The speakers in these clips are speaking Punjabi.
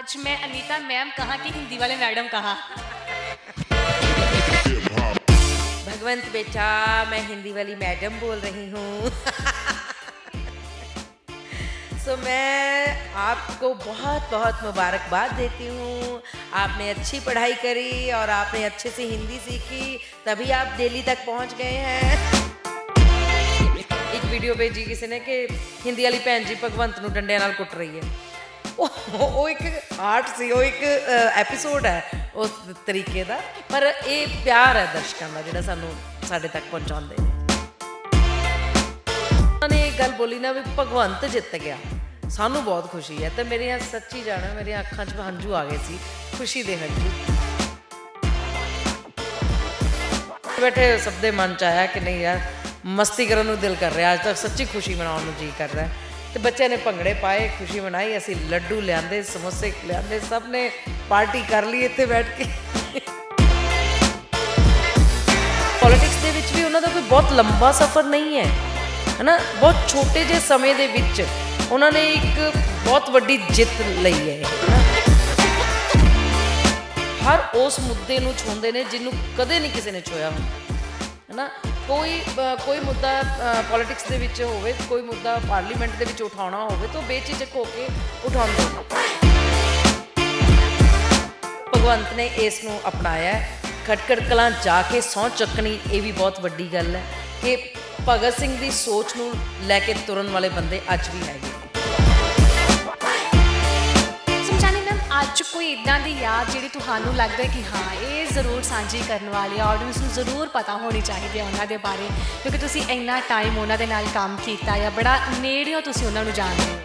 आज मैं अनीता मैम कहा कि हिंदी वाले मैडम कहा भगवंत बेटा मैं हिंदी वाली मैडम बोल रही हूँ सो so, मैं आपको बहुत बहुत मुबारकबाद देती हूँ आपने अच्छी पढ़ाई करी और आपने अच्छे से हिंदी सीखी तभी आप दिल्ली तक पहुँच गए हैं एक वीडियो भेजी किसी ने कि हिंदी वाली भैन जी भगवंत ਨੂੰ ਡੰਡਿਆਂ ਨਾਲ ਕੁੱਟ ਰਹੀ ਉਹ ਇੱਕ ਆਰਟ ਸੀ ਉਹ ਇੱਕ ਐਪੀਸੋਡ ਹੈ ਉਸ ਤਰੀਕੇ ਦਾ ਪਰ ਇਹ ਪਿਆਰ ਹੈ ਦਰਸ਼ਕਾਂ ਦਾ ਜਿਹੜਾ ਸਾਨੂੰ ਸਾਡੇ ਤੱਕ ਪਹੁੰਚਾਉਂਦੇ ਨੇ ਨੇ ਇਹ ਗੱਲ ਬੋਲੀ ਨਾ ਵੀ ਭਗਵੰਤ ਜਿੱਤ ਗਿਆ ਸਾਨੂੰ ਬਹੁਤ ਖੁਸ਼ੀ ਹੈ ਤੇ ਮੇਰੀਆਂ ਸੱਚੀ ਜਾਣਾ ਮੇਰੀਆਂ ਅੱਖਾਂ 'ਚ ਹੰਝੂ ਆ ਗਏ ਸੀ ਖੁਸ਼ੀ ਦੇ ਹੰਝੂ ਬੈਠੇ ਸਭ ਦੇ ਮਨ ਚ ਆਇਆ ਕਿ ਨਹੀਂ ਯਾਰ ਮਸਤੀ ਕਰਨ ਨੂੰ ਦਿਲ ਕਰ ਰਿਹਾ ਅੱਜ ਤੱਕ ਸੱਚੀ ਖੁਸ਼ੀ ਮਨਾਉਣ ਨੂੰ ਜੀ ਕਰ ਹੈ ਤੇ ਬੱਚੇ ਨੇ ਭੰਗੜੇ ਪਾਏ ਖੁਸ਼ੀ ਮਨਾਈ ਅਸੀਂ ਲੱਡੂ ਲਿਆਂਦੇ ਸਮੋਸੇ ਲਿਆਂਦੇ ਸਭ ਨੇ ਪਾਰਟੀ ਕਰ ਲਈ ਇੱਥੇ ਬੈਠ ਕੇ ਪੋਲਿਟਿਕਸ ਦੇ ਵਿੱਚ ਵੀ ਉਹਨਾਂ ਦਾ ਕੋਈ ਬਹੁਤ ਲੰਬਾ ਸਫ਼ਰ ਨਹੀਂ ਹੈ ਹਨਾ ਬਹੁਤ ਛੋਟੇ ਜਿਹੇ ਸਮੇਂ ਦੇ ਵਿੱਚ ਉਹਨਾਂ ਨੇ ਇੱਕ ਬਹੁਤ ਵੱਡੀ ਜਿੱਤ ਲਈ ਹੈ ਹਰ ਉਸ ਮੁੱਦੇ ਨੂੰ ਛੋਂਦੇ ਨੇ ਜਿਹਨੂੰ ਕਦੇ ਨਹੀਂ ਕਿਸੇ ਨੇ ਛੋਇਆ ਹੁੰਦਾ ਹਨਾ ਕੋਈ ਕੋਈ ਮੁੱਦਾ ਪੋਲਿਟਿਕਸ ਦੇ ਵਿੱਚ ਹੋਵੇ ਕੋਈ ਮੁੱਦਾ ਪਾਰਲੀਮੈਂਟ ਦੇ ਵਿੱਚ ਉਠਾਉਣਾ ਹੋਵੇ ਤਾਂ ਬੇਚਿਚਕ ਹੋ ਕੇ ਉਠਾਉਂਦੇ ਭਗਵੰਤ ਨੇ ਇਸ ਨੂੰ ਅਪਣਾਇਆ ਖਟਕੜ ਕਲਾਂ ਜਾ ਕੇ ਸੌ ਚੱਕਣੀ ਇਹ ਵੀ ਬਹੁਤ ਵੱਡੀ ਗੱਲ ਹੈ ਕਿ ਭਗਤ ਸਿੰਘ ਦੀ ਸੋਚ ਨੂੰ ਲੈ ਕੇ ਤੁਰਨ ਵਾਲੇ ਬੰਦੇ ਅੱਜ ਵੀ ਹੈਗੇ ਚ ਕੋਈ ਇਦਾਂ ਦੀ ਯਾਦ ਜਿਹੜੀ ਤੁਹਾਨੂੰ ਲੱਗਦਾ ਕਿ ਹਾਂ ਇਹ ਜ਼ਰੂਰ ਸਾਂਝੀ ਕਰਨ ਵਾਲੀ ਆ ਆਡੀਅנס ਨੂੰ ਜ਼ਰੂਰ ਪਤਾ ਹੋਣੀ ਚਾਹੀਦੀ ਹੈ ਉਹਨਾਂ ਦੇ ਬਾਰੇ ਕਿਉਂਕਿ ਤੁਸੀਂ ਇੰਨਾ ਟਾਈਮ ਉਹਨਾਂ ਦੇ ਨਾਲ ਕੰਮ ਕੀਤਾ ਜਾਂ ਬੜਾ ਨੇੜੇ ਹੋ ਤੁਸੀਂ ਉਹਨਾਂ ਨੂੰ ਜਾਣਦੇ ਹੋ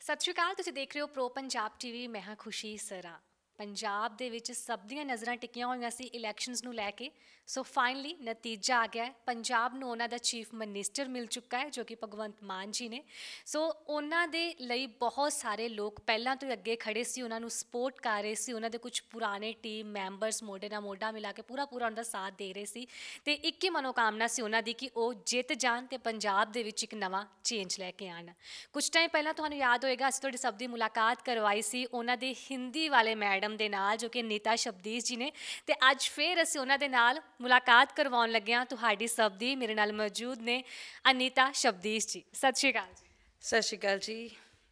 ਸਤਿ ਸ਼੍ਰੀ ਅਕਾਲ ਤੁਸੀਂ ਦੇਖ ਰਹੇ ਹੋ ਪ੍ਰੋ ਪੰਜਾਬ ਟੀਵੀ ਮੈਂ ਹਾਂ ਖੁਸ਼ੀ ਸਰਾ ਪੰਜਾਬ ਦੇ ਵਿੱਚ ਸਭ ਦੀਆਂ ਨਜ਼ਰਾਂ ਟਿਕੀਆਂ ਹੋਈਆਂ ਸੀ ਇਲੈਕਸ਼ਨਸ ਨੂੰ ਲੈ ਕੇ ਸੋ ਫਾਈਨਲੀ ਨਤੀਜਾ ਆ ਗਿਆ ਪੰਜਾਬ ਨੂੰ ਉਹਨਾਂ ਦਾ ਚੀਫ ਮਿਨਿਸਟਰ ਮਿਲ ਚੁੱਕਾ ਹੈ ਜੋ ਕਿ ਭਗਵੰਤ ਮਾਨ ਜੀ ਨੇ ਸੋ ਉਹਨਾਂ ਦੇ ਲਈ ਬਹੁਤ ਸਾਰੇ ਲੋਕ ਪਹਿਲਾਂ ਤੋਂ ਅੱਗੇ ਖੜੇ ਸੀ ਉਹਨਾਂ ਨੂੰ ਸਪੋਰਟ ਕਰ ਰਹੇ ਸੀ ਉਹਨਾਂ ਦੇ ਕੁਝ ਪੁਰਾਣੇ ਟੀਮ ਮੈਂਬਰਸ ਮੋਢੇ ਨਾਲ ਮੋਢਾ ਮਿਲਾ ਕੇ ਪੂਰਾ ਪੂਰਾ ਉਹਨਾਂ ਦਾ ਸਾਥ ਦੇ ਰਹੇ ਸੀ ਤੇ ਇੱਕ ਹੀ ਮਨੋਕਾਮਨਾ ਸੀ ਉਹਨਾਂ ਦੀ ਕਿ ਉਹ ਜਿੱਤ ਜਾਣ ਤੇ ਪੰਜਾਬ ਦੇ ਵਿੱਚ ਇੱਕ ਨਵਾਂ ਚੇਂਜ ਲੈ ਕੇ ਆਣ ਕੁਝ ਟਾਈਮ ਪਹਿਲਾਂ ਤੁਹਾਨੂੰ ਯਾਦ ਹੋਏਗਾ ਅਸੀਂ ਤੁਹਾਡੇ ਸਭ ਦੀ ਮੁਲਾਕਾਤ ਕਰਵਾਈ ਸੀ ਉਹਨਾਂ ਦੇ ਹਿੰਦੀ ਵਾਲੇ ਮੈਡਮ ਦੇ ਨਾਲ ਜੋ ਕਿ ਨੀਤਾ ਸ਼ਬਦੀਸ਼ ਜੀ ਨੇ ਤੇ ਅੱਜ ਫੇਰ ਅਸੀਂ ਉਹਨਾਂ ਦੇ ਨਾਲ ਮੁਲਾਕਾਤ ਕਰਵਾਉਣ ਲੱਗਿਆਂ ਤੁਹਾਡੀ ਸਭ ਦੀ ਮੇਰੇ ਨਾਲ ਮੌਜੂਦ ਨੇ ਅਨੀਤਾ ਸ਼ਬਦੀਸ਼ ਜੀ ਸਤਿ ਸ਼੍ਰੀ ਅਕਾਲ ਜੀ ਸਤਿ ਸ਼੍ਰੀ ਅਕਾਲ ਜੀ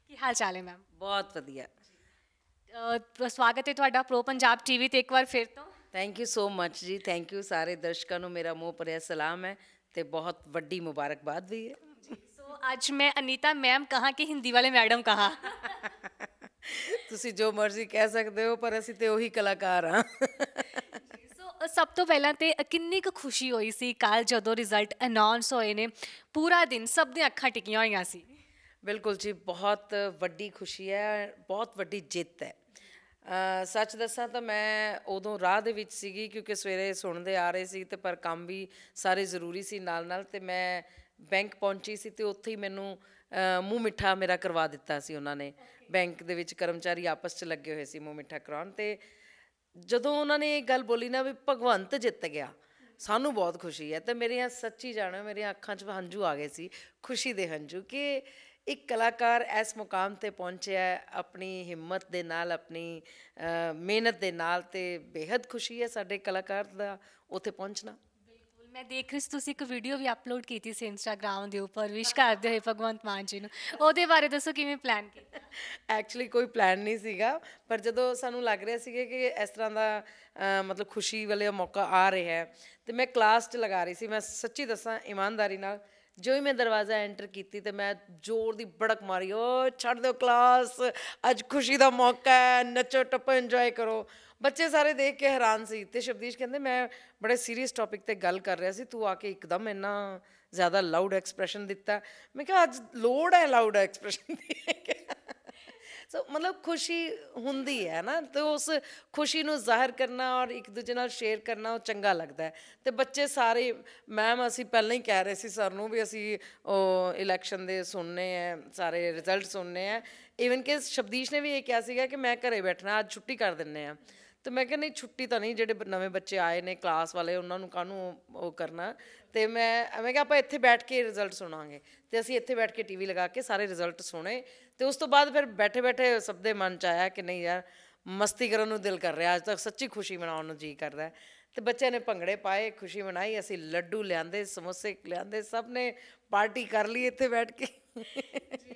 ਕੀ ਹਾਲ ਚਾਲ ਹੈ ਮੈਮ ਬਹੁਤ ਵਧੀਆ ਸਵਾਗਤ ਹੈ ਤੁਹਾਡਾ ਪ੍ਰੋ ਪੰਜਾਬ ਟੀਵੀ ਤੇ ਇੱਕ ਵਾਰ ਫਿਰ ਤੋਂ ਥੈਂਕ ਯੂ ਸੋ ਮੱਚ ਜੀ ਥੈਂਕ ਯੂ ਸਾਰੇ ਦਰਸ਼ਕਾਂ ਨੂੰ ਮੇਰਾ ਮੋਹ ਭਰਿਆ ਸਲਾਮ ਹੈ ਤੇ ਬਹੁਤ ਵੱਡੀ ਮੁਬਾਰਕਬਾਦ ਵੀ ਹੈ ਸੋ ਅੱਜ ਮੈਂ ਅਨੀਤਾ ਮੈਮ ਕਹਾ ਕਿ ਹਿੰਦੀ ਵਾਲੇ ਮੈਡਮ ਕਹਾ ਤੁਸੀਂ ਜੋ ਮਰਜ਼ੀ ਕਹਿ ਸਕਦੇ ਹੋ ਪਰ ਅਸੀਂ ਤੇ ਉਹੀ ਕਲਾਕਾਰ ਹਾਂ ਸਭ ਤੋਂ ਪਹਿਲਾਂ ਤੇ ਕਿੰਨੀ ਕੁ ਖੁਸ਼ੀ ਹੋਈ ਸੀ ਕੱਲ ਜਦੋਂ ਰਿਜ਼ਲਟ ਅਨਾਉਂਸ ਹੋਏ ਨੇ ਪੂਰਾ ਦਿਨ ਸਭ ਦੀ ਅੱਖਾਂ ਟਿਕੀਆਂ ਹੋਈਆਂ ਸੀ ਬਿਲਕੁਲ ਜੀ ਬਹੁਤ ਵੱਡੀ ਖੁਸ਼ੀ ਹੈ ਬਹੁਤ ਵੱਡੀ ਜਿੱਤ ਹੈ ਸੱਚ ਦੱਸਾਂ ਤਾਂ ਮੈਂ ਉਦੋਂ ਰਾਹ ਦੇ ਵਿੱਚ ਸੀਗੀ ਕਿਉਂਕਿ ਸਵੇਰੇ ਸੁਣਦੇ ਆ ਰਹੇ ਸੀ ਤੇ ਪਰ ਕੰਮ ਵੀ ਸਾਰੇ ਜ਼ਰੂਰੀ ਸੀ ਨਾਲ ਨਾਲ ਤੇ ਮੈਂ ਬੈਂਕ ਪਹੁੰਚੀ ਸੀ ਤੇ ਉੱਥੇ ਹੀ ਮੈਨੂੰ ਮੂੰਹ ਮਿੱਠਾ ਮੇਰਾ ਕਰਵਾ ਦਿੱਤਾ ਸੀ ਉਹਨਾਂ ਨੇ ਬੈਂਕ ਦੇ ਵਿੱਚ ਕਰਮਚਾਰੀ ਆਪਸ 'ਚ ਲੱਗੇ ਹੋਏ ਸੀ ਮੂੰਹ ਮਿੱਠਾ ਕਰਾਉਣ ਤੇ ਜਦੋਂ ਉਹਨਾਂ ਨੇ ਇਹ ਗੱਲ ਬੋਲੀ ਨਾ ਵੀ ਭਗਵੰਤ ਜਿੱਤ ਗਿਆ ਸਾਨੂੰ ਬਹੁਤ ਖੁਸ਼ੀ ਹੈ ਤੇ ਮੇਰੀਆਂ ਸੱਚੀ ਜਾਣੋ ਮੇਰੀਆਂ ਅੱਖਾਂ 'ਚ ਹੰਝੂ ਆ ਗਏ ਸੀ ਖੁਸ਼ੀ ਦੇ ਹੰਝੂ ਕਿ ਇੱਕ ਕਲਾਕਾਰ ਇਸ ਮੁਕਾਮ ਤੇ ਪਹੁੰਚਿਆ ਆਪਣੀ ਹਿੰਮਤ ਦੇ ਨਾਲ ਆਪਣੀ ਮਿਹਨਤ ਦੇ ਨਾਲ ਤੇ ਬੇहद ਖੁਸ਼ੀ ਹੈ ਸਾਡੇ ਕਲਾਕਾਰ ਦਾ ਉੱਥੇ ਪਹੁੰਚਣਾ ਮੈਂ ਦੇਖ ਰਹੀ ਸੀ ਤੁਸੀਂ ਇੱਕ ਵੀਡੀਓ ਵੀ ਅਪਲੋਡ ਕੀਤੀ ਸੀ ਇੰਸਟਾਗ੍ਰam ਦੇ ਉੱਪਰ ਵਿਸ਼ ਕਰਦੇ ਹੋਏ ਭਗਵੰਤ ਮਾਨ ਜੀ ਨੂੰ ਉਹਦੇ ਬਾਰੇ ਦੱਸੋ ਕਿਵੇਂ ਪਲਾਨ ਕੀਤਾ ਐਕਚੁਅਲੀ ਕੋਈ ਪਲਾਨ ਨਹੀਂ ਸੀਗਾ ਪਰ ਜਦੋਂ ਸਾਨੂੰ ਲੱਗ ਰਿਹਾ ਸੀ ਕਿ ਇਸ ਤਰ੍ਹਾਂ ਦਾ ਮਤਲਬ ਖੁਸ਼ੀ ਵਾਲੇ ਮੌਕਾ ਆ ਰਿਹਾ ਹੈ ਤੇ ਮੈਂ ਕਲਾਸ 'ਚ ਲਗਾ ਰਹੀ ਸੀ ਮੈਂ ਸੱਚੀ ਦੱਸਾਂ ਇਮਾਨਦਾਰੀ ਨਾਲ ਜੋ ਹੀ ਮੈਂ ਦਰਵਾਜ਼ਾ ਐਂਟਰ ਕੀਤੀ ਤੇ ਮੈਂ ਜ਼ੋਰ ਦੀ ਬੜਕ ਮਾਰੀ ਓ ਛੱਡ ਦਿਓ ਕਲਾਸ ਅੱਜ ਖੁਸ਼ੀ ਦਾ ਮੌਕਾ ਹੈ ਨੱਚੋ ਟੱਪੋ ਇੰਜੋਏ ਕਰੋ ਬੱਚੇ ਸਾਰੇ ਦੇਖ ਕੇ ਹੈਰਾਨ ਸੀ ਤੇ ਸ਼ਬਦੀਸ਼ ਕਹਿੰਦੇ ਮੈਂ ਬੜੇ ਸੀਰੀਅਸ ਟੌਪਿਕ ਤੇ ਗੱਲ ਕਰ ਰਿਹਾ ਸੀ ਤੂੰ ਆ ਕੇ ਇੱਕਦਮ ਇੰਨਾ ਜ਼ਿਆਦਾ ਲਾਊਡ ਐਕਸਪ੍ਰੈਸ਼ਨ ਦਿੱਤਾ ਮੈਂ ਕਿਹਾ ਅੱਜ ਲੋੜ ਹੈ ਲਾਊਡ ਐਕਸਪ੍ਰੈਸ਼ਨ ਦੀ ਸੋ ਮਤਲਬ ਖੁਸ਼ੀ ਹੁੰਦੀ ਹੈ ਨਾ ਤੇ ਉਸ ਖੁਸ਼ੀ ਨੂੰ ਜ਼ਾਹਿਰ ਕਰਨਾ ਔਰ ਇੱਕ ਦੂਜੇ ਨਾਲ ਸ਼ੇਅਰ ਕਰਨਾ ਉਹ ਚੰਗਾ ਲੱਗਦਾ ਹੈ ਤੇ ਬੱਚੇ ਸਾਰੇ ਮੈਮ ਅਸੀਂ ਪਹਿਲਾਂ ਹੀ ਕਹਿ ਰਹੇ ਸੀ ਸਰ ਨੂੰ ਵੀ ਅਸੀਂ ਉਹ ਇਲੈਕਸ਼ਨ ਦੇ ਸੁਣਨੇ ਆ ਸਾਰੇ ਰਿਜ਼ਲਟ ਸੁਣਨੇ ਆ ਇਵਨ ਕਿ ਸ਼ਬਦੀਸ਼ ਨੇ ਵੀ ਇਹ ਕਿਹਾ ਸੀਗਾ ਕਿ ਮੈਂ ਘਰੇ ਬੈਠਣਾ ਅੱਜ ਛੁੱਟੀ ਕਰ ਦਿੰਨੇ ਆ ਤੇ ਮੈਂ ਕਿਹਾ ਨਹੀਂ ਛੁੱਟੀ ਤਾਂ ਨਹੀਂ ਜਿਹੜੇ ਨਵੇਂ ਬੱਚੇ ਆਏ ਨੇ ਕਲਾਸ ਵਾਲੇ ਉਹਨਾਂ ਨੂੰ ਕਾਹਨੂੰ ਉਹ ਕਰਨਾ ਤੇ ਮੈਂ ਮੈਂ ਕਿਹਾ ਆਪਾਂ ਇੱਥੇ ਬੈਠ ਕੇ ਰਿਜ਼ਲਟ ਸੁਣਾਂਗੇ ਤੇ ਅਸੀਂ ਇੱਥੇ ਬੈਠ ਕੇ ਟੀਵੀ ਲਗਾ ਕੇ ਸਾਰੇ ਰਿਜ਼ਲਟ ਸੁਣੇ ਤੇ ਉਸ ਤੋਂ ਬਾਅਦ ਫਿਰ ਬੈਠੇ ਬੈਠੇ ਸਭ ਦੇ ਮਨ ਚ ਆਇਆ ਕਿ ਨਹੀਂ ਯਾਰ ਮਸਤੀ ਕਰਨ ਨੂੰ ਦਿਲ ਕਰ ਰਿਹਾ ਅੱਜ ਤੱਕ ਸੱਚੀ ਖੁਸ਼ੀ ਮਨਾਉਣ ਨੂੰ ਜੀ ਕਰਦਾ ਹੈ ਤੇ ਬੱਚਿਆਂ ਨੇ ਭੰਗੜੇ ਪਾਏ ਖੁਸ਼ੀ ਮਨਾਈ ਅਸੀਂ ਲੱਡੂ ਲਿਆਂਦੇ ਸਮੋਸੇ ਲਿਆਂਦੇ ਸਭ ਨੇ ਪਾਰਟੀ ਕਰ ਲਈ ਇੱਥੇ ਬੈਠ ਕੇ ਜੀ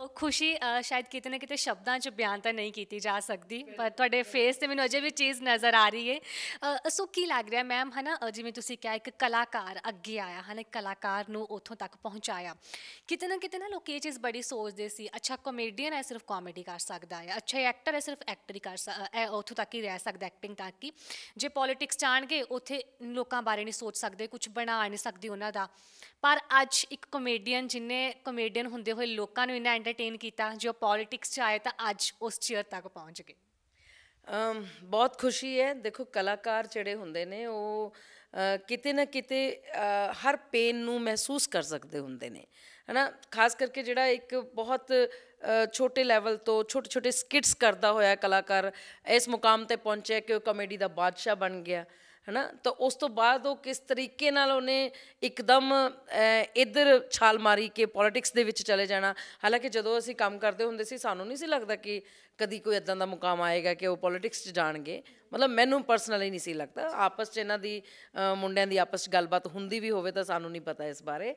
ਉਹ ਖੁਸ਼ੀ ਸ਼ਾਇਦ ਕਿਤੇ ਨਾ ਕਿਤੇ ਸ਼ਬਦਾਂ 'ਚ ਬਿਆਨ ਤਾਂ ਨਹੀਂ ਕੀਤੀ ਜਾ ਸਕਦੀ ਪਰ ਤੁਹਾਡੇ ਫੇਸ ਤੇ ਮੈਨੂੰ ਅਜੇ ਵੀ ਚੀਜ਼ ਨਜ਼ਰ ਆ ਰਹੀ ਹੈ ਸੋ ਕੀ ਲੱਗ ਰਿਹਾ ਮੈਮ ਹਨਾ ਜਿਵੇਂ ਤੁਸੀਂ ਕਿਹਾ ਇੱਕ ਕਲਾਕਾਰ ਅੱਗੇ ਆਇਆ ਹਨਾ ਇੱਕ ਕਲਾਕਾਰ ਨੂੰ ਉੱਥੋਂ ਤੱਕ ਪਹੁੰਚਾਇਆ ਕਿਤੇ ਨਾ ਕਿਤੇ ਨਾ ਲੋਕ ਇਹ ਚੀਜ਼ ਬੜੀ ਸੋਚਦੇ ਸੀ ਅੱਛਾ ਕਾਮੇਡੀਅਨ ਹੈ ਸਿਰਫ ਕਾਮੇਡੀ ਕਰ ਸਕਦਾ ਹੈ ਅੱਛਾ ਐਕਟਰ ਹੈ ਸਿਰਫ ਐਕਟਰੀ ਕਰ ਉੱਥੋਂ ਤੱਕ ਹੀ ਰਹਿ ਸਕਦਾ ਐਕਟਿੰਗ ਤੱਕ ਹੀ ਜੇ ਪੋਲਿਟਿਕਸ ਜਾਣਗੇ ਉੱਥੇ ਲੋਕਾਂ ਬਾਰੇ ਨਹੀਂ ਸੋਚ ਸਕਦੇ ਕੁਝ ਬਣਾ ਨਹੀਂ ਸਕਦੇ ਉਹਨਾਂ ਦਾ ਪਰ ਅੱਜ ਇੱਕ ਕਮੇਡੀਅਨ ਜਿਨੇ ਕਮੇਡੀਅਨ ਹੁੰਦੇ ਹੋਏ ਲੋਕਾਂ ਨੂੰ ਇਨਾ ਐਂਟਰਟੇਨ ਕੀਤਾ ਜੋ ਪੋਲਿਟਿਕਸ ਚ ਆਏ ਤਾਂ ਅੱਜ ਉਸ ਚੇਅਰ ਤੱਕ ਪਹੁੰਚ ਗਏ ਬਹੁਤ ਖੁਸ਼ੀ ਹੈ ਦੇਖੋ ਕਲਾਕਾਰ ਜਿਹੜੇ ਹੁੰਦੇ ਨੇ ਉਹ ਕਿਤੇ ਨਾ ਕਿਤੇ ਹਰ ਪੇਨ ਨੂੰ ਮਹਿਸੂਸ ਕਰ ਸਕਦੇ ਹੁੰਦੇ ਨੇ ਹਨਾ ਖਾਸ ਕਰਕੇ ਜਿਹੜਾ ਇੱਕ ਬਹੁਤ ਛੋਟੇ ਲੈਵਲ ਤੋਂ ਛੋਟੇ ਛੋਟੇ ਸਕਿਟਸ ਕਰਦਾ ਹੋਇਆ ਕਲਾਕਾਰ ਇਸ ਮੁਕਾਮ ਤੇ ਪਹੁੰਚਿਆ ਕਿ ਉਹ ਕਮੇਡੀ ਦਾ ਬਾਦਸ਼ਾਹ ਬਣ ਗਿਆ ਹਨਾ ਤਾਂ ਉਸ ਤੋਂ ਬਾਅਦ ਉਹ ਕਿਸ ਤਰੀਕੇ ਨਾਲ ਉਹਨੇ ਇੱਕਦਮ ਇਧਰ ਛਾਲ ਮਾਰੀ ਕਿ ਪੋਲਿਟਿਕਸ ਦੇ ਵਿੱਚ ਚਲੇ ਜਾਣਾ ਹਾਲਾਂਕਿ ਜਦੋਂ ਅਸੀਂ ਕੰਮ ਕਰਦੇ ਹੁੰਦੇ ਸੀ ਸਾਨੂੰ ਨਹੀਂ ਸੀ ਲੱਗਦਾ ਕਿ ਕਦੀ ਕੋਈ ਇਦਾਂ ਦਾ ਮੁਕਾਮ ਆਏਗਾ ਕਿ ਉਹ ਪੋਲਿਟਿਕਸ 'ਚ ਜਾਣਗੇ ਮਤਲਬ ਮੈਨੂੰ ਪਰਸਨਲੀ ਨਹੀਂ ਸੀ ਲੱਗਦਾ ਆਪਸ 'ਚ ਇਹਨਾਂ ਦੀ ਮੁੰਡਿਆਂ ਦੀ ਆਪਸ 'ਚ ਗੱਲਬਾਤ ਹੁੰਦੀ ਵੀ ਹੋਵੇ ਤਾਂ ਸਾਨੂੰ ਨਹੀਂ ਪਤਾ ਇਸ ਬਾਰੇ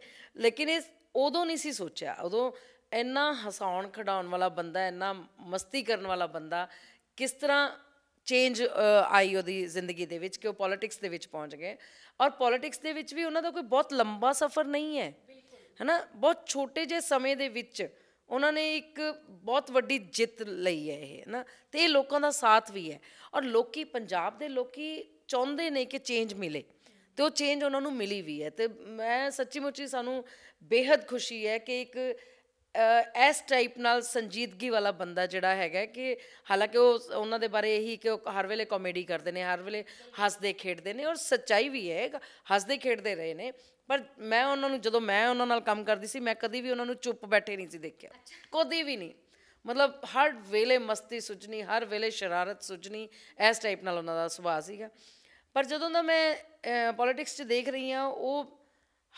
ਲੇਕਿਨ ਇਸ ਉਦੋਂ ਨਹੀਂ ਸੀ ਸੋਚਿਆ ਉਦੋਂ ਇੰਨਾ ਹਸਾਉਣ ਖਡਾਉਣ ਵਾਲਾ ਬੰਦਾ ਇੰਨਾ ਮਸਤੀ ਕਰਨ ਵਾਲਾ ਬੰਦਾ ਕਿਸ ਤਰ੍ਹਾਂ ਚੇਂਜ ਆਈ ਉਹਦੀ ਜ਼ਿੰਦਗੀ ਦੇ ਵਿੱਚ ਕਿ ਉਹ ਪੋਲਿਟਿਕਸ ਦੇ ਵਿੱਚ ਪਹੁੰਚ ਗਏ ਔਰ ਪੋਲਿਟਿਕਸ ਦੇ ਵਿੱਚ ਵੀ ਉਹਨਾਂ ਦਾ ਕੋਈ ਬਹੁਤ ਲੰਬਾ ਸਫ਼ਰ ਨਹੀਂ ਹੈ ਹੈਨਾ ਬਹੁਤ ਛੋਟੇ ਜਿਹੇ ਸਮੇਂ ਦੇ ਵਿੱਚ ਉਹਨਾਂ ਨੇ ਇੱਕ ਬਹੁਤ ਵੱਡੀ ਜਿੱਤ ਲਈ ਹੈ ਇਹ ਹੈਨਾ ਤੇ ਇਹ ਲੋਕਾਂ ਦਾ ਸਾਥ ਵੀ ਹੈ ਔਰ ਲੋਕੀ ਪੰਜਾਬ ਦੇ ਲੋਕੀ ਚਾਹੁੰਦੇ ਨੇ ਕਿ ਚੇਂਜ ਮਿਲੇ ਤੇ ਉਹ ਚੇਂਜ ਉਹਨਾਂ ਨੂੰ ਮਿਲੀ ਵੀ ਹੈ ਤੇ ਮੈਂ ਸੱਚੀ ਮੁੱਚੀ ਸਾਨੂੰ ਬੇहद ਖੁਸ਼ੀ ਹੈ ਕਿ ਇੱਕ ਇਸ ਟਾਈਪ ਨਾਲ ਸੰਜੀਦਗੀ ਵਾਲਾ ਬੰਦਾ ਜਿਹੜਾ ਹੈਗਾ ਕਿ ਹਾਲਾਂਕਿ ਉਹ ਉਹਨਾਂ ਦੇ ਬਾਰੇ ਇਹੀ ਕਿ ਉਹ ਹਰ ਵੇਲੇ ਕਾਮੇਡੀ ਕਰਦੇ ਨੇ ਹਰ ਵੇਲੇ ਹੱਸਦੇ ਖੇਡਦੇ ਨੇ ਔਰ ਸੱਚਾਈ ਵੀ ਹੈ ਹੱਸਦੇ ਖੇਡਦੇ ਰਹੇ ਨੇ ਪਰ ਮੈਂ ਉਹਨਾਂ ਨੂੰ ਜਦੋਂ ਮੈਂ ਉਹਨਾਂ ਨਾਲ ਕੰਮ ਕਰਦੀ ਸੀ ਮੈਂ ਕਦੀ ਵੀ ਉਹਨਾਂ ਨੂੰ ਚੁੱਪ ਬੈਠੇ ਨਹੀਂ ਸੀ ਦੇਖਿਆ ਕਦੀ ਵੀ ਨਹੀਂ ਮਤਲਬ ਹਰ ਵੇਲੇ ਮਸਤੀ ਸੁਝਣੀ ਹਰ ਵੇਲੇ ਸ਼ਰਾਰਤ ਸੁਝਣੀ ਇਸ ਟਾਈਪ ਨਾਲ ਉਹਨਾਂ ਦਾ ਸੁਭਾਅ ਸੀਗਾ ਪਰ ਜਦੋਂ ਦਾ ਮੈਂ ਪੋਲਿਟਿਕਸ 'ਚ ਦੇਖ ਰਹੀ ਹਾਂ ਉਹ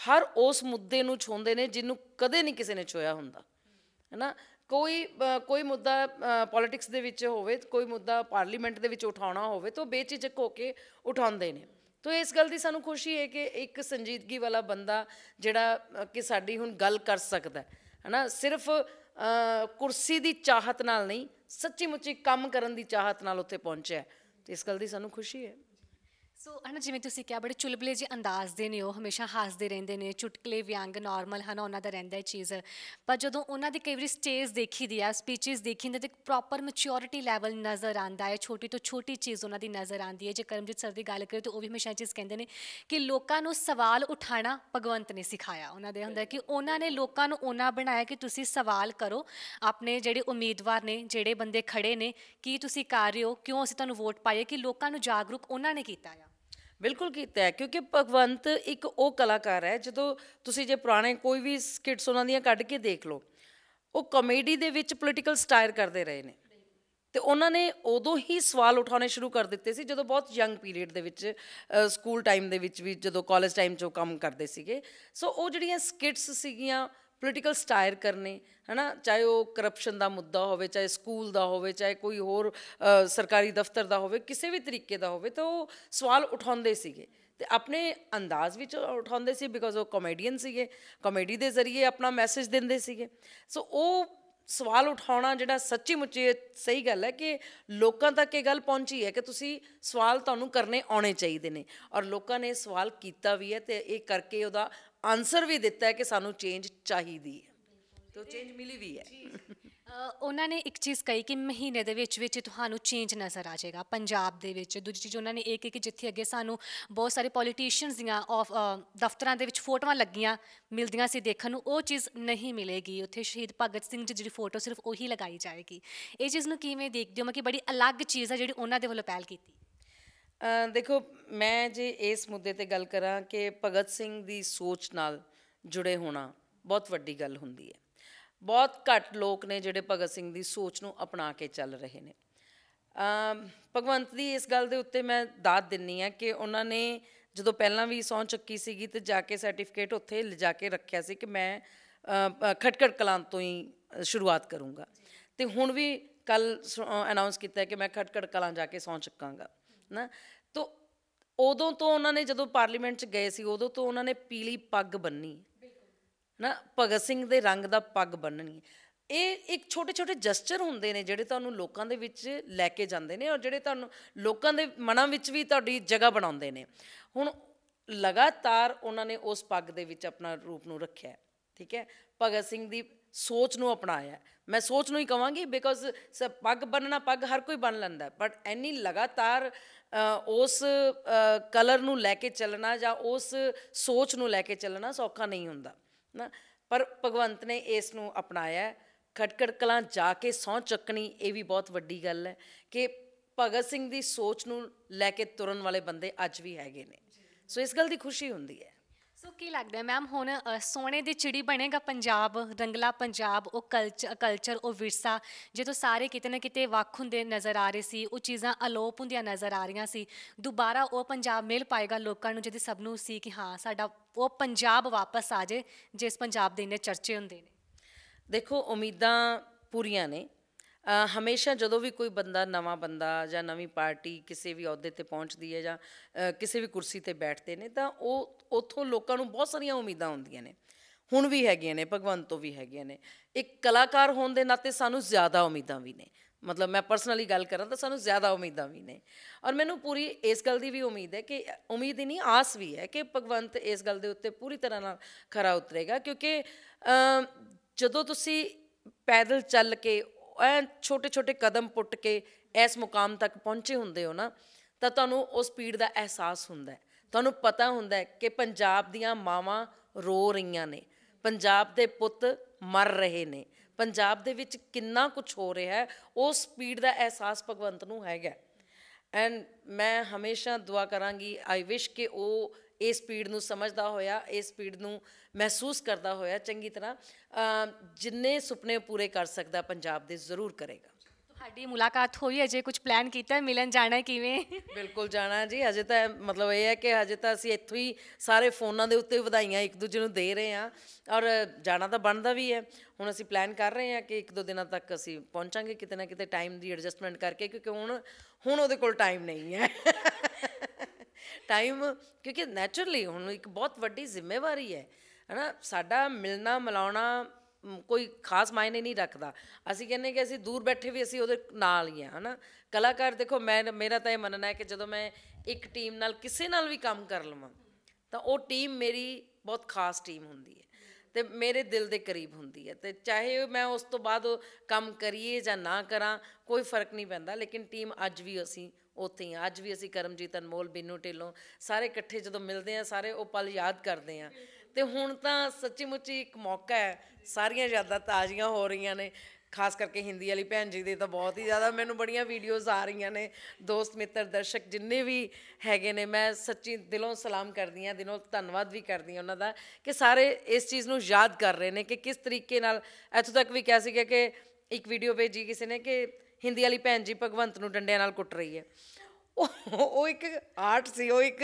ਹਰ ਉਸ ਮੁੱਦੇ ਨੂੰ ਛੋਂਦੇ ਨੇ ਜਿਹਨੂੰ ਕਦੇ ਨਹੀਂ ਕਿਸੇ ਨੇ ਛੋਇਆ ਹੁੰਦਾ ਹੈਨਾ ਕੋਈ ਕੋਈ ਮੁੱਦਾ ਪੋਲਿਟਿਕਸ ਦੇ ਵਿੱਚ ਹੋਵੇ ਕੋਈ ਮੁੱਦਾ ਪਾਰਲੀਮੈਂਟ ਦੇ ਵਿੱਚ ਉਠਾਉਣਾ ਹੋਵੇ ਤਾਂ ਬੇਚਿਜਕ ਹੋ ਕੇ ਉਠਾਉਂਦੇ ਨੇ ਤੋ ਇਸ ਗੱਲ ਦੀ ਸਾਨੂੰ ਖੁਸ਼ੀ ਹੈ ਕਿ ਇੱਕ ਸੰਜੀਦਗੀ ਵਾਲਾ ਬੰਦਾ ਜਿਹੜਾ ਕਿ ਸਾਡੀ ਹੁਣ ਗੱਲ ਕਰ ਸਕਦਾ ਹੈ ਹਨਾ ਸਿਰਫ ਕੁਰਸੀ ਦੀ ਚਾਹਤ ਨਾਲ ਨਹੀਂ ਸੱਚੀ ਮੁੱਚੀ ਕੰਮ ਕਰਨ ਦੀ ਚਾਹਤ ਨਾਲ ਉੱਥੇ ਪਹੁੰਚਿਆ ਤੇ ਇਸ ਗੱਲ ਦੀ ਸਾਨੂੰ ਖੁਸ਼ੀ ਹੈ ਸੋ ਅਨਾ ਜਿਵੇਂ ਤੁਸੀਂ ਕਿਹਾ ਬੜੇ ਚੁਲਬਲੇ ਜੀ ਅੰਦਾਜ਼ ਦੇ ਨੇ ਉਹ ਹਮੇਸ਼ਾ ਹਾਸਦੇ ਰਹਿੰਦੇ ਨੇ ਚੁਟਕਲੇ ਵਿਅੰਗ ਨਾਰਮਲ ਹਨ ਉਹਨਾਂ ਦਾ ਰਹਿੰਦਾ ਹੈ ਚੀਜ਼ ਪਰ ਜਦੋਂ ਉਹਨਾਂ ਦੀ ਕਈ ਵਾਰੀ ਸਟੇਜ ਦੇਖੀ ਦੀ ਆ ਸਪੀਚਸ ਦੇਖੀ ਨੇ ਤੇ ਪ੍ਰੋਪਰ ਮੈਚਿਓਰਿਟੀ ਲੈਵਲ ਨਜ਼ਰ ਆਂਦਾ ਹੈ ਛੋਟੀ ਤੋਂ ਛੋਟੀ ਚੀਜ਼ ਉਹਨਾਂ ਦੀ ਨਜ਼ਰ ਆਂਦੀ ਹੈ ਜੇ ਕਰਮਜੀਤ ਸਰ ਦੀ ਗੱਲ ਕਰੇ ਤਾਂ ਉਹ ਵੀ ਹਮੇਸ਼ਾ ਚੀਜ਼ ਕਹਿੰਦੇ ਨੇ ਕਿ ਲੋਕਾਂ ਨੂੰ ਸਵਾਲ ਉਠਾਣਾ ਭਗਵੰਤ ਨੇ ਸਿਖਾਇਆ ਉਹਨਾਂ ਦੇ ਹੁੰਦਾ ਕਿ ਉਹਨਾਂ ਨੇ ਲੋਕਾਂ ਨੂੰ ਉਹਨਾਂ ਬਣਾਇਆ ਕਿ ਤੁਸੀਂ ਸਵਾਲ ਕਰੋ ਆਪਣੇ ਜਿਹੜੇ ਉਮੀਦਵਾਰ ਨੇ ਜਿਹੜੇ ਬੰਦੇ ਖੜੇ ਨੇ ਕੀ ਤੁਸੀਂ ਕਰ ਰਹੇ ਹੋ ਕਿਉਂ ਅਸੀਂ ਤੁਹਾਨੂੰ ਵੋਟ ਪਾਈਏ ਕਿ ਲੋਕਾਂ ਨੂੰ ਜਾਗਰੂਕ ਉਹਨਾਂ ਨੇ ਕੀਤਾ ਆ ਬਿਲਕੁਲ ਕੀਤਾ ਹੈ ਕਿਉਂਕਿ ਭਗਵੰਤ ਇੱਕ ਉਹ ਕਲਾਕਾਰ ਹੈ ਜਦੋਂ ਤੁਸੀਂ ਜੇ ਪੁਰਾਣੇ ਕੋਈ ਵੀ ਸਕਿਟਸ ਉਹਨਾਂ ਦੀਆਂ ਕੱਢ ਕੇ ਦੇਖ ਲਓ ਉਹ ਕਾਮੇਡੀ ਦੇ ਵਿੱਚ ਪੋਲਿਟੀਕਲ ਸਟਾਇਰ ਕਰਦੇ ਰਹੇ ਨੇ ਤੇ ਉਹਨਾਂ ਨੇ ਉਦੋਂ ਹੀ ਸਵਾਲ ਉਠਾਉਣੇ ਸ਼ੁਰੂ ਕਰ ਦਿੱਤੇ ਸੀ ਜਦੋਂ ਬਹੁਤ ਯੰਗ ਪੀਰੀਅਡ ਦੇ ਵਿੱਚ ਸਕੂਲ ਟਾਈਮ ਦੇ ਵਿੱਚ ਵੀ ਜਦੋਂ ਕਾਲਜ ਟਾਈਮ 'ਚੋਂ ਕੰਮ ਕਰਦੇ ਸੀਗੇ ਸੋ ਉਹ ਜਿਹੜੀਆਂ ਸਕਿਟਸ ਸੀਗੀਆਂ ਪੋਲੀਟੀਕਲ ਸਟਾਇਰ ਕਰਨੇ ਹਨਾ ਚਾਹੇ ਉਹ ਕਰਪਸ਼ਨ ਦਾ ਮੁੱਦਾ ਹੋਵੇ ਚਾਹੇ ਸਕੂਲ ਦਾ ਹੋਵੇ ਚਾਹੇ ਕੋਈ ਹੋਰ ਸਰਕਾਰੀ ਦਫ਼ਤਰ ਦਾ ਹੋਵੇ ਕਿਸੇ ਵੀ ਤਰੀਕੇ ਦਾ ਹੋਵੇ ਤਾਂ ਉਹ ਸਵਾਲ ਉਠਾਉਂਦੇ ਸੀਗੇ ਤੇ ਆਪਣੇ ਅੰਦਾਜ਼ ਵਿੱਚ ਉਠਾਉਂਦੇ ਸੀ ਬਿਕੋਜ਼ ਉਹ ਕਾਮੇਡੀਅਨ ਸੀਗੇ ਕਾਮੇਡੀ ਦੇ ਜ਼ਰੀਏ ਆਪਣਾ ਮੈਸੇਜ ਦਿੰਦੇ ਸੀਗੇ ਸੋ ਉਹ ਸਵਾਲ ਉਠਾਉਣਾ ਜਿਹੜਾ ਸੱਚੀ ਮੁੱਚੀ ਸਹੀ ਗੱਲ ਹੈ ਕਿ ਲੋਕਾਂ ਤੱਕ ਇਹ ਗੱਲ ਪਹੁੰਚੀ ਹੈ ਕਿ ਤੁਸੀਂ ਸਵਾਲ ਤੁਹਾਨੂੰ ਕਰਨੇ ਆਉਣੇ ਚਾਹੀਦੇ ਨੇ ਔਰ ਲੋਕਾਂ ਨੇ ਸਵਾਲ ਕੀਤਾ ਵੀ ਹੈ ਤੇ ਇਹ ਕਰਕੇ ਉਹਦਾ ਆਨਸਰ ਵੀ ਦਿੱਤਾ ਹੈ ਕਿ ਸਾਨੂੰ ਚੇਂਜ ਚਾਹੀਦੀ ਹੈ ਤੇ ਚੇਂਜ ਮਿਲੀ ਵੀ ਹੈ ਉਹਨਾਂ ਨੇ ਇੱਕ ਚੀਜ਼ ਕਹੀ ਕਿ ਮਹੀਨੇ ਦੇ ਵਿੱਚ ਵਿੱਚ ਤੁਹਾਨੂੰ ਚੇਂਜ ਨਜ਼ਰ ਆ ਜਾਏਗਾ ਪੰਜਾਬ ਦੇ ਵਿੱਚ ਦੂਜੀ ਚੀਜ਼ ਉਹਨਾਂ ਨੇ ਇਹ ਕਿ ਜਿੱਥੇ ਅੱਗੇ ਸਾਨੂੰ ਬਹੁਤ ਸਾਰੇ ਪੋਲੀਟੀਸ਼ੀਅਨਸ ਦੀਆਂ ਆਫ ਦਫ਼ਤਰਾਂ ਦੇ ਵਿੱਚ ਫੋਟੋਆਂ ਲੱਗੀਆਂ ਮਿਲਦੀਆਂ ਸੀ ਦੇਖਣ ਨੂੰ ਉਹ ਚੀਜ਼ ਨਹੀਂ ਮਿਲੇਗੀ ਉੱਥੇ ਸ਼ਹੀਦ ਭਗਤ ਸਿੰਘ ਦੀ ਜਿਹੜੀ ਫੋਟੋ ਸਿਰਫ ਉਹੀ ਲਗਾਈ ਜਾਏਗੀ ਇਹ ਚੀਜ਼ ਨੂੰ ਕਿਵੇਂ ਦੇਖਦੇ ਹੋ ਮੈਂ ਕਿ ਬੜੀ ਅਲੱਗ ਚੀਜ਼ ਹੈ ਜਿਹੜੀ ਉਹਨਾਂ ਦੇ ਵੱਲੋਂ ਪਹਿਲ ਕੀਤੀ ਦੇਖੋ ਮੈਂ ਜੇ ਇਸ ਮੁੱਦੇ ਤੇ ਗੱਲ ਕਰਾਂ ਕਿ ਭਗਤ ਸਿੰਘ ਦੀ ਸੋਚ ਨਾਲ ਜੁੜੇ ਹੋਣਾ ਬਹੁਤ ਵੱਡੀ ਗੱਲ ਹੁੰਦੀ ਹੈ ਬਹੁਤ ਘੱਟ ਲੋਕ ਨੇ ਜਿਹੜੇ ਭਗਤ ਸਿੰਘ ਦੀ ਸੋਚ ਨੂੰ ਅਪਣਾ ਕੇ ਚੱਲ ਰਹੇ ਨੇ ਭਗਵੰਤ ਦੀ ਇਸ ਗੱਲ ਦੇ ਉੱਤੇ ਮੈਂ ਦਾਤ ਦਿੰਨੀ ਆ ਕਿ ਉਹਨਾਂ ਨੇ ਜਦੋਂ ਪਹਿਲਾਂ ਵੀ ਸੌਂ ਚੱਕੀ ਸੀਗੀ ਤੇ ਜਾ ਕੇ ਸਰਟੀਫਿਕੇਟ ਉੱਥੇ ਲਿਜਾ ਕੇ ਰੱਖਿਆ ਸੀ ਕਿ ਮੈਂ ਖਟਕੜ ਕਲਾਂ ਤੋਂ ਹੀ ਸ਼ੁਰੂਆਤ ਕਰੂੰਗਾ ਤੇ ਹੁਣ ਵੀ ਕੱਲ ਅਨਾਉਂਸ ਕੀਤਾ ਕਿ ਮੈਂ ਖਟਕੜ ਕਲਾਂ ਜਾ ਕੇ ਸੌਂ ਚੱਕਾਂਗਾ ਨਾ ਤੋ ਉਦੋਂ ਤੋਂ ਉਹਨਾਂ ਨੇ ਜਦੋਂ ਪਾਰਲੀਮੈਂਟ 'ਚ ਗਏ ਸੀ ਉਦੋਂ ਤੋਂ ਉਹਨਾਂ ਨੇ ਪੀਲੀ ਪੱਗ ਬੰਨੀ ਨਾ ਭਗਤ ਸਿੰਘ ਦੇ ਰੰਗ ਦਾ ਪੱਗ ਬੰਨਣੀ ਇਹ ਇੱਕ ਛੋਟੇ ਛੋਟੇ ਜਸਚਰ ਹੁੰਦੇ ਨੇ ਜਿਹੜੇ ਤੁਹਾਨੂੰ ਲੋਕਾਂ ਦੇ ਵਿੱਚ ਲੈ ਕੇ ਜਾਂਦੇ ਨੇ ਔਰ ਜਿਹੜੇ ਤੁਹਾਨੂੰ ਲੋਕਾਂ ਦੇ ਮਨਾਂ ਵਿੱਚ ਵੀ ਤੁਹਾਡੀ ਜਗ੍ਹਾ ਬਣਾਉਂਦੇ ਨੇ ਹੁਣ ਲਗਾਤਾਰ ਉਹਨਾਂ ਨੇ ਉਸ ਪੱਗ ਦੇ ਵਿੱਚ ਆਪਣਾ ਰੂਪ ਨੂੰ ਰੱਖਿਆ ਠੀਕ ਹੈ ਭਗਤ ਸਿੰਘ ਦੀ ਸੋਚ ਨੂੰ ਅਪਣਾਇਆ ਮੈਂ ਸੋਚ ਨੂੰ ਹੀ ਕਵਾਂਗੀ ਬਿਕੋਜ਼ ਪੱਗ ਬੰਨਣਾ ਪੱਗ ਹਰ ਕੋਈ ਬੰਨ ਲੈਂਦਾ ਬਟ ਐਨੀ ਲਗਾਤਾਰ ਉਸ ਕਲਰ ਨੂੰ ਲੈ ਕੇ ਚੱਲਣਾ ਜਾਂ ਉਸ ਸੋਚ ਨੂੰ ਲੈ ਕੇ ਚੱਲਣਾ ਸੌਖਾ ਨਹੀਂ ਹੁੰਦਾ ਨਾ ਪਰ ਭਗਵੰਤ ਨੇ ਇਸ ਨੂੰ ਅਪਣਾਇਆ ਖਟਕੜ ਕਲਾਂ ਜਾ ਕੇ ਸੌ ਚੱਕਣੀ ਇਹ ਵੀ ਬਹੁਤ ਵੱਡੀ ਗੱਲ ਹੈ ਕਿ ਭਗਤ ਸਿੰਘ ਦੀ ਸੋਚ ਨੂੰ ਲੈ ਕੇ ਤੁਰਨ ਵਾਲੇ ਬੰਦੇ ਅੱਜ ਵੀ ਹੈਗੇ ਨੇ ਸੋ ਇਸ ਗੱਲ ਦੀ ਖੁਸ਼ੀ ਹੁੰਦੀ ਹੈ ਸੋ ਕੀ ਲੱਗਦਾ ਮੈਮ ਹੁਣ ਸੋਨੇ ਦੀ ਚਿੜੀ ਬਣੇਗਾ ਪੰਜਾਬ ਰੰਗਲਾ ਪੰਜਾਬ ਉਹ ਕਲਚਰ ਉਹ ਵਿਰਸਾ ਜਦੋਂ ਸਾਰੇ ਕਿਤੇ ਨਾ ਕਿਤੇ ਵੱਖ ਹੁੰਦੇ ਨਜ਼ਰ ਆ ਰਹੇ ਸੀ ਉਹ ਚੀਜ਼ਾਂ ਅਲੋਪ ਹੁੰਦੀਆਂ ਨਜ਼ਰ ਆ ਰਹੀਆਂ ਸੀ ਦੁਬਾਰਾ ਉਹ ਪੰਜਾਬ ਮਿਲ ਪਾਏਗਾ ਲੋਕਾਂ ਨੂੰ ਜਿਹਦੇ ਸਭ ਨੂੰ ਸੀ ਕਿ ਹਾਂ ਸਾਡਾ ਉਹ ਪੰਜਾਬ ਵਾਪਸ ਆ ਜੇ ਜਿਸ ਪੰਜਾਬ ਦੇ ਇੰਨੇ ਚਰਚੇ ਹੁੰਦੇ ਨੇ ਦੇਖੋ ਉਮੀਦਾਂ ਪੂਰੀਆਂ ਨੇ ਹਮੇਸ਼ਾ ਜਦੋਂ ਵੀ ਕੋਈ ਬੰਦਾ ਨਵਾਂ ਬੰਦਾ ਜਾਂ ਨਵੀਂ ਪਾਰਟੀ ਕਿਸੇ ਵੀ ਅਹੁਦੇ ਤੇ ਪਹੁੰਚਦੀ ਹੈ ਜਾਂ ਕਿਸੇ ਵੀ ਕੁਰਸੀ ਤੇ ਬੈਠਦੇ ਨੇ ਤਾਂ ਉਹ ਉਥੋਂ ਲੋਕਾਂ ਨੂੰ ਬਹੁਤ ਸਾਰੀਆਂ ਉਮੀਦਾਂ ਹੁੰਦੀਆਂ ਨੇ ਹੁਣ ਵੀ ਹੈਗੀਆਂ ਨੇ ਭਗਵੰਤ ਤੋਂ ਵੀ ਹੈਗੀਆਂ ਨੇ ਇੱਕ ਕਲਾਕਾਰ ਹੋਣ ਦੇ ਨਾਤੇ ਸਾਨੂੰ ਜ਼ਿਆਦਾ ਉਮੀਦਾਂ ਵੀ ਨੇ ਮਤਲਬ ਮੈਂ ਪਰਸਨਲੀ ਗੱਲ ਕਰਾਂ ਤਾਂ ਸਾਨੂੰ ਜ਼ਿਆਦਾ ਉਮੀਦਾਂ ਵੀ ਨੇ ਔਰ ਮੈਨੂੰ ਪੂਰੀ ਇਸ ਗੱਲ ਦੀ ਵੀ ਉਮੀਦ ਹੈ ਕਿ ਉਮੀਦ ਹੀ ਨਹੀਂ ਆਸ ਵੀ ਹੈ ਕਿ ਭਗਵੰਤ ਇਸ ਗੱਲ ਦੇ ਉੱਤੇ ਪੂਰੀ ਤਰ੍ਹਾਂ ਨਾਲ ਖਰਾ ਉਤਰੇਗਾ ਕਿਉਂਕਿ ਜਦੋਂ ਤੁਸੀਂ ਪੈਦਲ ਚੱਲ ਕੇ ਐ ਛੋਟੇ ਛੋਟੇ ਕਦਮ ਪੁੱਟ ਕੇ ਇਸ ਮੁਕਾਮ ਤੱਕ ਪਹੁੰਚੇ ਹੁੰਦੇ ਹੋ ਨਾ ਤਾਂ ਤੁਹਾਨੂੰ ਉਸ ਸਪੀਡ ਦਾ ਅਹਿਸਾਸ ਹੁੰਦਾ ਤੁਹਾਨੂੰ ਪਤਾ ਹੁੰਦਾ ਕਿ ਪੰਜਾਬ ਦੀਆਂ ਮਾਵਾਂ ਰੋ ਰਹੀਆਂ ਨੇ ਪੰਜਾਬ ਦੇ ਪੁੱਤ ਮਰ ਰਹੇ ਨੇ ਪੰਜਾਬ ਦੇ ਵਿੱਚ ਕਿੰਨਾ ਕੁਝ ਹੋ ਰਿਹਾ ਹੈ ਉਹ ਸਪੀਡ ਦਾ ਅਹਿਸਾਸ ਭਗਵੰਤ ਨੂੰ ਹੈਗਾ ਐਂਡ ਮੈਂ ਹਮੇਸ਼ਾ ਦੁਆ ਕਰਾਂਗੀ ਆਈ ਵਿਸ਼ ਕਿ ਉਹ ਇਸ ਸਪੀਡ ਨੂੰ ਸਮਝਦਾ ਹੋਇਆ ਇਸ ਸਪੀਡ ਨੂੰ ਮਹਿਸੂਸ ਕਰਦਾ ਹੋਇਆ ਚੰਗੀ ਤਰ੍ਹਾਂ ਜਿੰਨੇ ਸੁਪਨੇ ਪੂਰੇ ਕਰ ਸਕਦਾ ਪੰਜਾਬ ਦੇ ਜ਼ਰੂਰ ਕਰੇਗਾ ਤੁਹਾਡੀ ਮੁਲਾਕਾਤ ਹੋਈ ਹੈ ਜੇ ਕੁਝ ਪਲਾਨ ਕੀਤਾ ਹੈ ਮਿਲਣ ਜਾਣਾ ਕਿਵੇਂ ਬਿਲਕੁਲ ਜਾਣਾ ਜੀ ਅਜੇ ਤਾਂ ਮਤਲਬ ਇਹ ਹੈ ਕਿ ਅਜੇ ਤਾਂ ਅਸੀਂ ਇੱਥੋਂ ਹੀ ਸਾਰੇ ਫੋਨਾਂ ਦੇ ਉੱਤੇ ਵਧਾਈਆਂ ਇੱਕ ਦੂਜੇ ਨੂੰ ਦੇ ਰਹੇ ਹਾਂ ਔਰ ਜਾਣਾ ਤਾਂ ਬਣਦਾ ਵੀ ਹੈ ਹੁਣ ਅਸੀਂ ਪਲਾਨ ਕਰ ਰਹੇ ਹਾਂ ਕਿ ਇੱਕ ਦੋ ਦਿਨਾਂ ਤੱਕ ਅਸੀਂ ਪਹੁੰਚਾਂਗੇ ਕਿਤੇ ਨਾ ਕਿਤੇ ਟਾਈਮ ਦੀ ਐਡਜਸਟਮੈਂਟ ਕਰਕੇ ਕਿਉਂਕਿ ਹੁਣ ਹੁਣ ਉਹਦੇ ਕੋਲ ਟਾਈਮ ਨਹੀਂ ਹੈ ਟਾਈਮ ਕਿਉਂਕਿ ਨੇਚਰਲੀ ਹੁਣ ਇੱਕ ਬਹੁਤ ਵੱਡੀ ਜ਼ਿੰਮੇਵਾਰੀ ਹੈ ਹਨਾ ਸਾਡਾ ਮਿਲਣਾ ਮਲਾਉਣਾ ਕੋਈ ਖਾਸ ਮਾਇਨੇ ਨਹੀਂ ਰੱਖਦਾ ਅਸੀਂ ਕਹਿੰਨੇ ਕਿ ਅਸੀਂ ਦੂਰ ਬੈਠੇ ਵੀ ਅਸੀਂ ਉਹਦੇ ਨਾਲ ਹੀ ਆ ਹਨਾ ਕਲਾਕਾਰ ਦੇਖੋ ਮੈਂ ਮੇਰਾ ਤਾਂ ਇਹ ਮੰਨਣਾ ਹੈ ਕਿ ਜਦੋਂ ਮੈਂ ਇੱਕ ਟੀਮ ਨਾਲ ਕਿਸੇ ਨਾਲ ਵੀ ਕੰਮ ਕਰ ਲਵਾਂ ਤਾਂ ਉਹ ਟੀਮ ਮੇਰੀ ਬਹੁਤ ਖਾਸ ਟੀਮ ਹੁੰਦੀ ਹੈ ਤੇ ਮੇਰੇ ਦਿਲ ਦੇ ਕਰੀਬ ਹੁੰਦੀ ਹੈ ਤੇ ਚਾਹੇ ਮੈਂ ਉਸ ਤੋਂ ਬਾਅਦ ਕੰਮ ਕਰੀਏ ਜਾਂ ਨਾ ਕਰਾਂ ਕੋਈ ਫਰਕ ਨਹੀਂ ਪੈਂਦਾ ਲੇਕਿਨ ਟੀਮ ਅੱਜ ਵੀ ਅਸੀਂ ਉੱਥੇ ਹੀ ਅੱਜ ਵੀ ਅਸੀਂ ਕਰਮਜੀਤ ਅਨਮੋਲ ਬਿੰਨੂ ਢਿੱਲੋਂ ਸਾਰੇ ਇਕੱਠੇ ਜਦੋਂ ਮਿਲਦੇ ਆ ਸਾਰੇ ਉਹ ਪਲ ਯਾਦ ਕਰਦੇ ਆ ਤੇ ਹੁਣ ਤਾਂ ਸੱਚੀ ਮੁੱਚੀ ਇੱਕ ਮੌਕਾ ਹੈ ਸਾਰੀਆਂ ਯਾਦਾਂ ਤਾਜ਼ੀਆਂ ਹੋ ਰਹੀਆਂ ਨੇ ਖਾਸ ਕਰਕੇ ਹਿੰਦੀ ਵਾਲੀ ਭੈਣ ਜੀ ਦੇ ਤਾਂ ਬਹੁਤ ਹੀ ਜ਼ਿਆਦਾ ਮੈਨੂੰ ਬੜੀਆਂ ਵੀਡੀਓਜ਼ ਆ ਰਹੀਆਂ ਨੇ ਦੋਸਤ ਮਿੱਤਰ ਦਰਸ਼ਕ ਜਿੰਨੇ ਵੀ ਹੈਗੇ ਨੇ ਮੈਂ ਸੱਚੀ ਦਿਲੋਂ ਸਲਾਮ ਕਰਦੀ ਆ ਦਿਲੋਂ ਧੰਨਵਾਦ ਵੀ ਕਰਦੀ ਆ ਉਹਨਾਂ ਦਾ ਕਿ ਸਾਰੇ ਇਸ ਚੀਜ਼ ਨੂੰ ਯਾਦ ਕਰ ਰਹੇ ਨੇ ਕਿ ਕਿਸ ਤਰੀਕੇ ਨਾਲ ਇੱਥੋਂ ਤੱਕ ਵੀ ਕਹਿ ਸੀਗਾ ਕਿ ਇੱਕ ਵੀਡੀਓ ਭੇਜੀ ਕਿਸੇ ਨੇ ਕਿ ਹਿੰਦੀ ਵਾਲੀ ਭੈਣ ਜੀ ਭਗਵੰਤ ਨੂੰ ਡੰਡਿਆਂ ਨਾਲ ਕੁੱਟ ਰਹੀ ਹੈ ਉਹ ਇੱਕ ਆਰਟ ਸੀ ਉਹ ਇੱਕ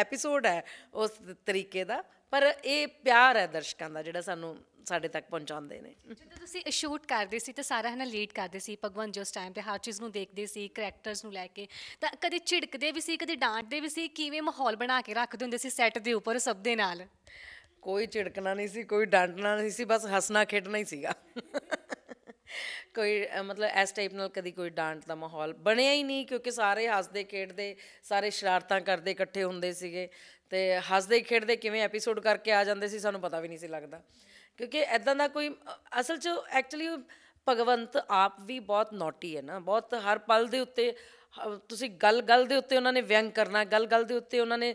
ਐਪੀਸੋਡ ਹੈ ਉਸ ਤਰੀਕੇ ਦਾ ਪਰ ਇਹ ਪਿਆਰ ਹੈ ਦਰਸ਼ਕਾਂ ਦਾ ਜਿਹੜਾ ਸਾਨੂੰ ਸਾਡੇ ਤੱਕ ਪਹੁੰਚਾਉਂਦੇ ਨੇ ਜਦੋਂ ਤੁਸੀਂ ਸ਼ੂਟ ਕਰਦੇ ਸੀ ਤਾਂ ਸਾਰਾ ਹਨਾ ਲੀਡ ਕਰਦੇ ਸੀ ਭਗਵਾਨ ਜੋ ਉਸ ਟਾਈਮ ਤੇ ਹਰ ਚੀਜ਼ ਨੂੰ ਦੇਖਦੇ ਸੀ ਕੈਰੈਕਟਰਸ ਨੂੰ ਲੈ ਕੇ ਤਾਂ ਕਦੇ ਝਿੜਕਦੇ ਵੀ ਸੀ ਕਦੇ ਡਾਂਟਦੇ ਵੀ ਸੀ ਕਿਵੇਂ ਮਾਹੌਲ ਬਣਾ ਕੇ ਰੱਖਦੇ ਹੁੰਦੇ ਸੀ ਸੈੱਟ ਦੇ ਉੱਪਰ ਸਭ ਦੇ ਨਾਲ ਕੋਈ ਝਿੜਕਣਾ ਨਹੀਂ ਸੀ ਕੋਈ ਡਾਂਟਣਾ ਨਹੀਂ ਸੀ ਬਸ ਹੱਸਣਾ ਖੇਡਣਾ ਹੀ ਸੀਗਾ ਕੋਈ ਮਤਲਬ ਇਸ ਟਾਈਪ ਨਾਲ ਕਦੀ ਕੋਈ ਡਾਂਟ ਦਾ ਮਾਹੌਲ ਬਣਿਆ ਹੀ ਨਹੀਂ ਕਿਉਂਕਿ ਸਾਰੇ ਹੱਸਦੇ ਖੇਡਦੇ ਸਾਰੇ ਸ਼ਰਾਰਤਾਂ ਕਰਦੇ ਇਕੱਠੇ ਹੁੰਦੇ ਸੀਗੇ ਤੇ ਹੱਸਦੇ ਖੇਡਦੇ ਕਿਵੇਂ ਐਪੀਸੋਡ ਕਰਕੇ ਆ ਜਾਂਦੇ ਸੀ ਸਾਨੂੰ ਪਤਾ ਵੀ ਨਹੀਂ ਸੀ ਲੱਗਦਾ ਕਿਉਂਕਿ ਐਦਾਂ ਦਾ ਕੋਈ ਅਸਲ 'ਚ ਐਕਚੁਅਲੀ ਭਗਵੰਤ ਆਪ ਵੀ ਬਹੁਤ ਨੋਟੀ ਹੈ ਨਾ ਬਹੁਤ ਹਰ ਪਲ ਦੇ ਉੱਤੇ ਤੁਸੀਂ ਗੱਲ ਗੱਲ ਦੇ ਉੱਤੇ ਉਹਨਾਂ ਨੇ ਵਿਅੰਗ ਕਰਨਾ ਗੱਲ ਗੱਲ ਦੇ ਉੱਤੇ ਉਹਨਾਂ ਨੇ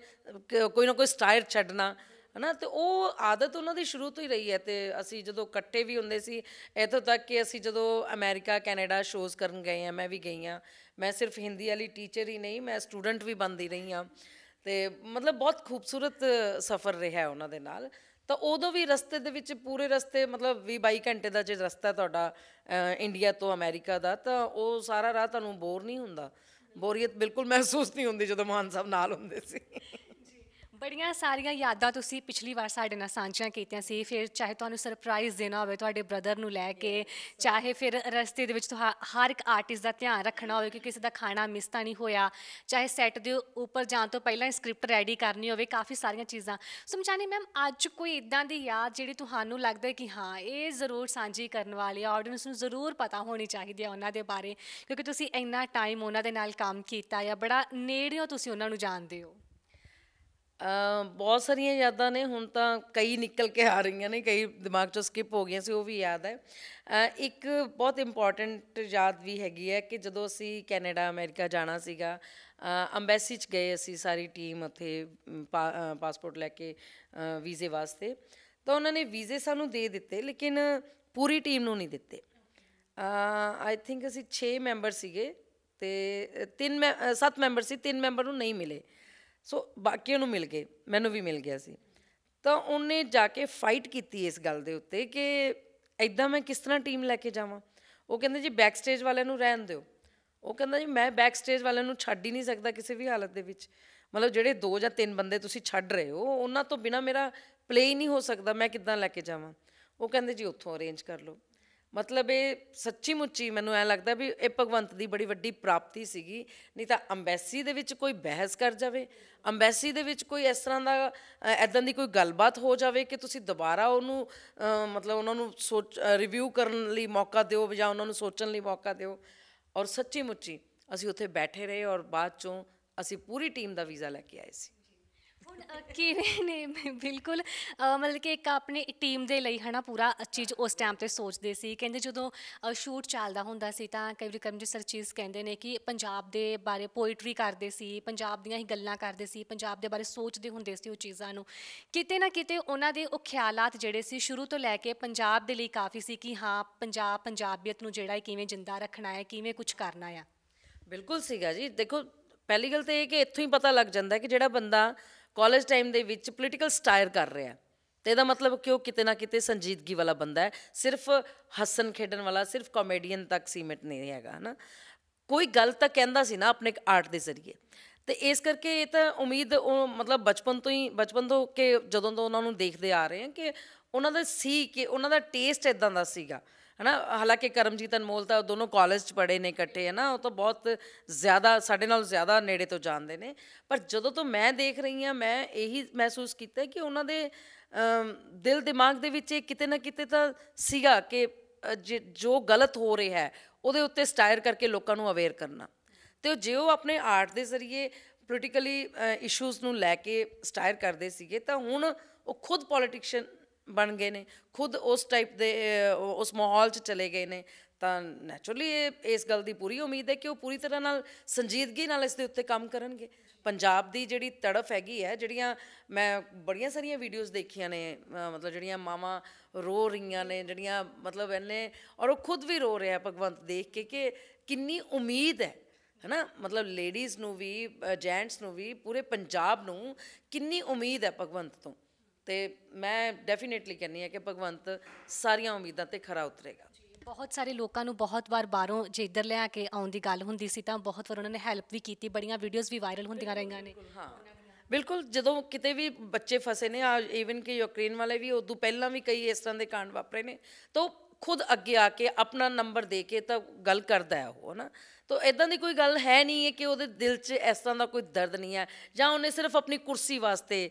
ਕੋਈ ਨਾ ਕੋਈ ਸਟਾਇਰ ਛੱਡਣਾ ਹਨਾ ਤੇ ਉਹ ਆਦਤ ਉਹਨਾਂ ਦੀ ਸ਼ੁਰੂ ਤੋਂ ਹੀ ਰਹੀ ਹੈ ਤੇ ਅਸੀਂ ਜਦੋਂ ਇਕੱਠੇ ਵੀ ਹੁੰਦੇ ਸੀ ਇਥੋਂ ਤੱਕ ਕਿ ਅਸੀਂ ਜਦੋਂ ਅਮਰੀਕਾ ਕੈਨੇਡਾ ਸ਼ੋਜ਼ ਕਰਨ ਗਏ ਆ ਮੈਂ ਵੀ ਗਈ ਆ ਮੈਂ ਸਿਰਫ ਹਿੰਦੀ ਵਾਲੀ ਟੀਚਰ ਹੀ ਨਹੀਂ ਮੈਂ ਸਟੂਡੈਂਟ ਵੀ ਬਣਦੀ ਰਹੀ ਆ ਤੇ ਮਤਲਬ ਬਹੁਤ ਖੂਬਸੂਰਤ ਸਫ਼ਰ ਰਿਹਾ ਉਹਨਾਂ ਦੇ ਨਾਲ ਤਾਂ ਉਦੋਂ ਵੀ ਰਸਤੇ ਦੇ ਵਿੱਚ ਪੂਰੇ ਰਸਤੇ ਮਤਲਬ 22 ਘੰਟੇ ਦਾ ਜੇ ਰਸਤਾ ਤੁਹਾਡਾ ਇੰਡੀਆ ਤੋਂ ਅਮਰੀਕਾ ਦਾ ਤਾਂ ਉਹ ਸਾਰਾ ਰਾਹ ਤੁਹਾਨੂੰ ਬੋਰ ਨਹੀਂ ਹੁੰਦਾ ਬੋਰੀਅਤ ਬਿਲਕੁਲ ਮਹਿਸੂਸ ਨਹੀਂ ਹੁੰਦੀ ਜਦੋਂ ਮਾਨ ਸਾਹਿਬ ਨਾਲ ਹੁੰਦੇ ਸੀ ਬੜੀਆਂ ਸਾਰੀਆਂ ਯਾਦਾਂ ਤੁਸੀਂ ਪਿਛਲੀ ਵਾਰ ਸਾਡੇ ਨਾਲ ਸਾਂਝੀਆਂ ਕੀਤੀਆਂ ਸੀ ਫਿਰ ਚਾਹੇ ਤੁਹਾਨੂੰ ਸਰਪ੍ਰਾਈਜ਼ ਦੇਣਾ ਹੋਵੇ ਤੁਹਾਡੇ ਬ੍ਰਦਰ ਨੂੰ ਲੈ ਕੇ ਚਾਹੇ ਫਿਰ ਰਸਤੇ ਦੇ ਵਿੱਚ ਤੁਹਾ ਹਰ ਇੱਕ ਆਰਟਿਸਟ ਦਾ ਧਿਆਨ ਰੱਖਣਾ ਹੋਵੇ ਕਿ ਕਿਸੇ ਦਾ ਖਾਣਾ ਮਿਸ ਤਾਂ ਨਹੀਂ ਹੋਇਆ ਚਾਹੇ ਸੈੱਟ ਦੇ ਉੱਪਰ ਜਾਣ ਤੋਂ ਪਹਿਲਾਂ ਸਕ੍ਰਿਪਟ ਰੈਡੀ ਕਰਨੀ ਹੋਵੇ ਕਾਫੀ ਸਾਰੀਆਂ ਚੀਜ਼ਾਂ ਸਮਝਾਨੀ ਮੈਮ ਅੱਜ ਕੋਈ ਇਦਾਂ ਦੀ ਯਾਦ ਜਿਹੜੀ ਤੁਹਾਨੂੰ ਲੱਗਦਾ ਕਿ ਹਾਂ ਇਹ ਜ਼ਰੂਰ ਸਾਂਝੀ ਕਰਨ ਵਾਲੀ ਆ ਆਡੀਅנס ਨੂੰ ਜ਼ਰੂਰ ਪਤਾ ਹੋਣੀ ਚਾਹੀਦੀ ਹੈ ਉਹਨਾਂ ਦੇ ਬਾਰੇ ਕਿਉਂਕਿ ਤੁਸੀਂ ਇੰਨਾ ਟਾਈਮ ਉਹਨਾਂ ਦੇ ਨਾਲ ਕੰਮ ਕੀਤਾ ਜਾਂ ਬੜਾ ਨੇੜਿਓਂ ਤੁਸੀਂ ਉਹਨਾਂ ਨੂੰ ਜਾਣਦੇ ਹੋ ਬਹੁਤ ਸਾਰੀਆਂ ਯਾਦਾਂ ਨੇ ਹੁਣ ਤਾਂ ਕਈ ਨਿਕਲ ਕੇ ਆ ਰਹੀਆਂ ਨੇ ਕਈ ਦਿਮਾਗ ਚੋਂ ਸਕਿਪ ਹੋ ਗਈਆਂ ਸੀ ਉਹ ਵੀ ਯਾਦ ਹੈ ਇੱਕ ਬਹੁਤ ਇੰਪੋਰਟੈਂਟ ਯਾਦ ਵੀ ਹੈਗੀ ਹੈ ਕਿ ਜਦੋਂ ਅਸੀਂ ਕੈਨੇਡਾ ਅਮਰੀਕਾ ਜਾਣਾ ਸੀਗਾ ਅੰਬੈਸੀ ਚ ਗਏ ਅਸੀਂ ਸਾਰੀ ਟੀਮ ਉੱਥੇ ਪਾਸਪੋਰਟ ਲੈ ਕੇ ਵੀਜ਼ੇ ਵਾਸਤੇ ਤਾਂ ਉਹਨਾਂ ਨੇ ਵੀਜ਼ੇ ਸਾਨੂੰ ਦੇ ਦਿੱਤੇ ਲੇਕਿਨ ਪੂਰੀ ਟੀਮ ਨੂੰ ਨਹੀਂ ਦਿੱਤੇ ਆਈ ਥਿੰਕ ਅਸੀਂ 6 ਮੈਂਬਰ ਸੀਗੇ ਤੇ ਤਿੰਨ 7 ਮੈਂਬਰ ਸੀ ਤਿੰਨ ਮੈਂਬਰ ਨੂੰ ਨਹੀਂ ਮਿਲੇ ਸੋ ਬਾਕੀਆਂ ਨੂੰ ਮਿਲ ਗਏ ਮੈਨੂੰ ਵੀ ਮਿਲ ਗਿਆ ਸੀ ਤਾਂ ਉਹਨੇ ਜਾ ਕੇ ਫਾਈਟ ਕੀਤੀ ਇਸ ਗੱਲ ਦੇ ਉੱਤੇ ਕਿ ਐਦਾਂ ਮੈਂ ਕਿਸ ਤਰ੍ਹਾਂ ਟੀਮ ਲੈ ਕੇ ਜਾਵਾਂ ਉਹ ਕਹਿੰਦੇ ਜੀ ਬੈਕ ਸਟੇਜ ਵਾਲਿਆਂ ਨੂੰ ਰਹਿਣ ਦਿਓ ਉਹ ਕਹਿੰਦਾ ਜੀ ਮੈਂ ਬੈਕ ਸਟੇਜ ਵਾਲਿਆਂ ਨੂੰ ਛੱਡ ਹੀ ਨਹੀਂ ਸਕਦਾ ਕਿਸੇ ਵੀ ਹਾਲਤ ਦੇ ਵਿੱਚ ਮਤਲਬ ਜਿਹੜੇ ਦੋ ਜਾਂ ਤਿੰਨ ਬੰਦੇ ਤੁਸੀਂ ਛੱਡ ਰਹੇ ਹੋ ਉਹਨਾਂ ਤੋਂ ਬਿਨਾ ਮੇਰਾ ਪਲੇ ਹੀ ਨਹੀਂ ਹੋ ਸਕਦਾ ਮੈਂ ਕਿੱਦਾਂ ਲੈ ਕੇ ਜਾਵਾਂ ਉਹ ਕਹਿੰਦੇ ਜੀ ਉੱਥੋਂ ਅਰੇਂਜ ਕਰ ਲਓ ਮਤਲਬ ਇਹ ਸੱਚੀ ਮੁੱਚੀ ਮੈਨੂੰ ਐ ਲੱਗਦਾ ਵੀ ਇਹ ਭਗਵੰਤ ਦੀ ਬੜੀ ਵੱਡੀ ਪ੍ਰਾਪਤੀ ਸੀਗੀ ਨਹੀਂ ਤਾਂ ਅੰਬੈਸੀ ਦੇ ਵਿੱਚ ਕੋਈ ਬਹਿਸ ਕਰ ਜਾਵੇ ਅੰਬੈਸੀ ਦੇ ਵਿੱਚ ਕੋਈ ਇਸ ਤਰ੍ਹਾਂ ਦਾ ਐਦਾਂ ਦੀ ਕੋਈ ਗੱਲਬਾਤ ਹੋ ਜਾਵੇ ਕਿ ਤੁਸੀਂ ਦੁਬਾਰਾ ਉਹਨੂੰ ਮਤਲਬ ਉਹਨਾਂ ਨੂੰ ਸੋਚ ਰਿਵਿਊ ਕਰਨ ਲਈ ਮੌਕਾ ਦਿਓ ਜਾਂ ਉਹਨਾਂ ਨੂੰ ਸੋਚਣ ਲਈ ਮੌਕਾ ਦਿਓ ਔਰ ਸੱਚੀ ਮੁੱਚੀ ਅਸੀਂ ਉੱਥੇ ਬੈਠੇ ਰਹੇ ਔਰ ਬਾਅਦ ਚੋਂ ਅਸੀਂ ਪੂਰੀ ਟੀਮ ਦਾ ਵੀਜ਼ਾ ਲੈ ਕੇ ਆਏ ਸੀ ਹੁਣ ਕਿਵੇਂ ਨੇ ਮੈਂ ਬਿਲਕੁਲ ਮਤਲਬ ਕਿ ਇੱਕ ਆਪਣੀ ਟੀਮ ਦੇ ਲਈ ਹਨਾ ਪੂਰਾ ਚੀਜ਼ ਉਸ ਟਾਈਮ ਤੇ ਸੋਚਦੇ ਸੀ ਕਹਿੰਦੇ ਜਦੋਂ ਸ਼ੂਟ ਚੱਲਦਾ ਹੁੰਦਾ ਸੀ ਤਾਂ ਕਈ ਵਾਰੀ ਕਰਮਜੀਤ ਸਰ ਚੀਜ਼ ਕਹਿੰਦੇ ਨੇ ਕਿ ਪੰਜਾਬ ਦੇ ਬਾਰੇ ਪੋਇਟਰੀ ਕਰਦੇ ਸੀ ਪੰਜਾਬ ਦੀਆਂ ਹੀ ਗੱਲਾਂ ਕਰਦੇ ਸੀ ਪੰਜਾਬ ਦੇ ਬਾਰੇ ਸੋਚਦੇ ਹੁੰਦੇ ਸੀ ਉਹ ਚੀਜ਼ਾਂ ਨੂੰ ਕਿਤੇ ਨਾ ਕਿਤੇ ਉਹਨਾਂ ਦੇ ਉਹ ਖਿਆਲਾਤ ਜਿਹੜੇ ਸੀ ਸ਼ੁਰੂ ਤੋਂ ਲੈ ਕੇ ਪੰਜਾਬ ਦੇ ਲਈ ਕਾਫੀ ਸੀ ਕਿ ਹਾਂ ਪੰਜਾਬ ਪੰਜਾਬੀਅਤ ਨੂੰ ਜਿਹੜਾ ਕਿਵੇਂ ਜਿੰਦਾ ਰੱਖਣਾ ਹੈ ਕਿਵੇਂ ਕੁਝ ਕਰਨਾ ਹੈ ਬਿਲਕੁਲ ਸੀਗਾ ਜੀ ਦੇਖੋ ਪਹਿਲੀ ਗੱਲ ਤਾਂ ਇਹ ਕਿ ਇੱਥੋਂ ਹੀ ਪਤਾ ਲੱਗ ਜਾਂਦਾ ਕਿ ਜਿਹੜਾ ਬੰਦਾ ਕਾਲਜ ਟਾਈਮ ਦੇ ਵਿੱਚ ਪੋਲੀਟੀਕਲ ਸਟਾਇਰ ਕਰ ਰਿਹਾ ਤੇ ਇਹਦਾ ਮਤਲਬ ਕਿ ਉਹ ਕਿਤੇ ਨਾ ਕਿਤੇ ਸੰਜੀਦਗੀ ਵਾਲਾ ਬੰਦਾ ਹੈ ਸਿਰਫ ਹੱਸਣ ਖੇਡਣ ਵਾਲਾ ਸਿਰਫ ਕਾਮੇਡੀਅਨ ਤੱਕ ਸੀਮਿਤ ਨਹੀਂ ਹੈਗਾ ਹਨਾ ਕੋਈ ਗੱਲ ਤਾਂ ਕਹਿੰਦਾ ਸੀ ਨਾ ਆਪਣੇ ਆਰਟ ਦੇ ਜ਼ਰੀਏ ਤੇ ਇਸ ਕਰਕੇ ਇਹ ਤਾਂ ਉਮੀਦ ਉਹ ਮਤਲਬ ਬਚਪਨ ਤੋਂ ਹੀ ਬਚਪਨ ਤੋਂ ਕਿ ਜਦੋਂ ਤੋਂ ਉਹਨਾਂ ਨੂੰ ਦੇਖਦੇ ਆ ਰਹੇ ਹਾਂ ਕਿ ਉਹਨਾਂ ਦਾ ਸੀ ਕਿ ਉਹਨਾਂ ਦਾ ਟੇਸਟ ਇਦਾਂ ਦਾ ਸੀਗਾ ਹੈ ਨਾ ਹਾਲਾਂਕਿ ਕਰਮਜੀਤ ਅਨਮੋਲ ਤਾਂ ਦੋਨੋਂ ਕਾਲਜ 'ਚ ਪੜ੍ਹੇ ਨੇ ਇਕੱਠੇ ਹੈ ਨਾ ਉਹ ਤਾਂ ਬਹੁਤ ਜ਼ਿਆਦਾ ਸਾਡੇ ਨਾਲ ਜ਼ਿਆਦਾ ਨੇੜੇ ਤੋਂ ਜਾਣਦੇ ਨੇ ਪਰ ਜਦੋਂ ਤੋਂ ਮੈਂ ਦੇਖ ਰਹੀ ਹਾਂ ਮੈਂ ਇਹੀ ਮਹਿਸੂਸ ਕੀਤਾ ਕਿ ਉਹਨਾਂ ਦੇ ਦਿਲ ਦਿਮਾਗ ਦੇ ਵਿੱਚ ਇਹ ਕਿਤੇ ਨਾ ਕਿਤੇ ਤਾਂ ਸੀਗਾ ਕਿ ਜੋ ਗਲਤ ਹੋ ਰਿਹਾ ਹੈ ਉਹਦੇ ਉੱਤੇ ਸਟਾਇਰ ਕਰਕੇ ਲੋਕਾਂ ਨੂੰ ਅਵੇਅਰ ਕਰਨਾ ਤੇ ਜੇ ਉਹ ਆਪਣੇ ਆਰਟ ਦੇ ਜ਼ਰੀਏ ਪੋਲੀਟੀਕਲੀ ਇਸ਼ੂਜ਼ ਨੂੰ ਲੈ ਕੇ ਸਟਾਇਰ ਕਰਦੇ ਸੀਗੇ ਤਾਂ ਹੁਣ ਉਹ ਖੁਦ ਪੋਲੀਟਿਸ਼ੀਅਨ ਬਣ ਗਏ ਨੇ ਖੁਦ ਉਸ ਟਾਈਪ ਦੇ ਉਸ ਮਾਹੌਲ 'ਚ ਚਲੇ ਗਏ ਨੇ ਤਾਂ ਨੈਚੁਰਲੀ ਇਸ ਗੱਲ ਦੀ ਪੂਰੀ ਉਮੀਦ ਹੈ ਕਿ ਉਹ ਪੂਰੀ ਤਰ੍ਹਾਂ ਨਾਲ ਸੰਜੀਦਗੀ ਨਾਲ ਇਸ ਦੇ ਉੱਤੇ ਕੰਮ ਕਰਨਗੇ ਪੰਜਾਬ ਦੀ ਜਿਹੜੀ ਤੜਫ ਹੈਗੀ ਹੈ ਜਿਹੜੀਆਂ ਮੈਂ ਬੜੀਆਂ ਸਾਰੀਆਂ ਵੀਡੀਓਜ਼ ਦੇਖੀਆਂ ਨੇ ਮਤਲਬ ਜਿਹੜੀਆਂ ਮਾਵਾਂ ਰੋ ਰਹੀਆਂ ਨੇ ਜਿਹੜੀਆਂ ਮਤਲਬ ਇਹਨੇ ਔਰ ਉਹ ਖੁਦ ਵੀ ਰੋ ਰਿਹਾ ਭਗਵੰਤ ਦੇਖ ਕੇ ਕਿ ਕਿੰਨੀ ਉਮੀਦ ਹੈ ਹਨਾ ਮਤਲਬ ਲੇਡੀਜ਼ ਨੂੰ ਵੀ ਜੈਂਟਸ ਨੂੰ ਵੀ ਪੂਰੇ ਪੰਜਾਬ ਨੂੰ ਕਿੰਨੀ ਉਮੀਦ ਹੈ ਭਗਵੰਤ ਤੋਂ ਤੇ ਮੈਂ ਡੈਫੀਨਿਟਲੀ ਕਹਿੰਨੀ ਆ ਕਿ ਭਗਵੰਤ ਸਾਰੀਆਂ ਉਮੀਦਾਂ ਤੇ ਖਰਾ ਉਤਰੇਗਾ ਬਹੁਤ ਸਾਰੇ ਲੋਕਾਂ ਨੂੰ ਬਹੁਤ ਵਾਰ ਬਾਹਰੋਂ ਜੇ ਇੱਧਰ ਲਿਆ ਕੇ ਆਉਣ ਦੀ ਗੱਲ ਹੁੰਦੀ ਸੀ ਤਾਂ ਬਹੁਤ ਵਾਰ ਉਹਨਾਂ ਨੇ ਹੈਲਪ ਵੀ ਕੀਤੀ ਬੜੀਆਂ ਵੀਡੀਓਜ਼ ਵੀ ਵਾਇਰਲ ਹੁੰਦੀਆਂ ਰਹੀਆਂ ਨੇ ਬਿਲਕੁਲ ਜਦੋਂ ਕਿਤੇ ਵੀ ਬੱਚੇ ਫਸੇ ਨੇ ਆ ਇਵਨ ਕਿ ਯੂਕਰੇਨ ਵਾਲੇ ਵੀ ਉਦੋਂ ਪਹਿਲਾਂ ਵੀ ਕਈ ਇਸ ਤਰ੍ਹਾਂ ਦੇ ਕਾਂਡ ਵਾਪਰੇ ਨੇ ਤਾਂ ਖੁਦ ਅੱਗੇ ਆ ਕੇ ਆਪਣਾ ਨੰਬਰ ਦੇ ਕੇ ਤਾਂ ਗੱਲ ਕਰਦਾ ਹੈ ਉਹ ਨਾ ਤੋ ਇਦਾਂ ਦੀ ਕੋਈ ਗੱਲ ਹੈ ਨਹੀਂ ਹੈ ਕਿ ਉਹਦੇ ਦਿਲ 'ਚ ਇਸ ਤਰ੍ਹਾਂ ਦਾ ਕੋਈ ਦਰਦ ਨਹੀਂ ਹੈ ਜਾਂ ਉਹਨੇ ਸਿਰਫ ਆਪਣੀ ਕੁਰਸੀ ਵਾਸਤੇ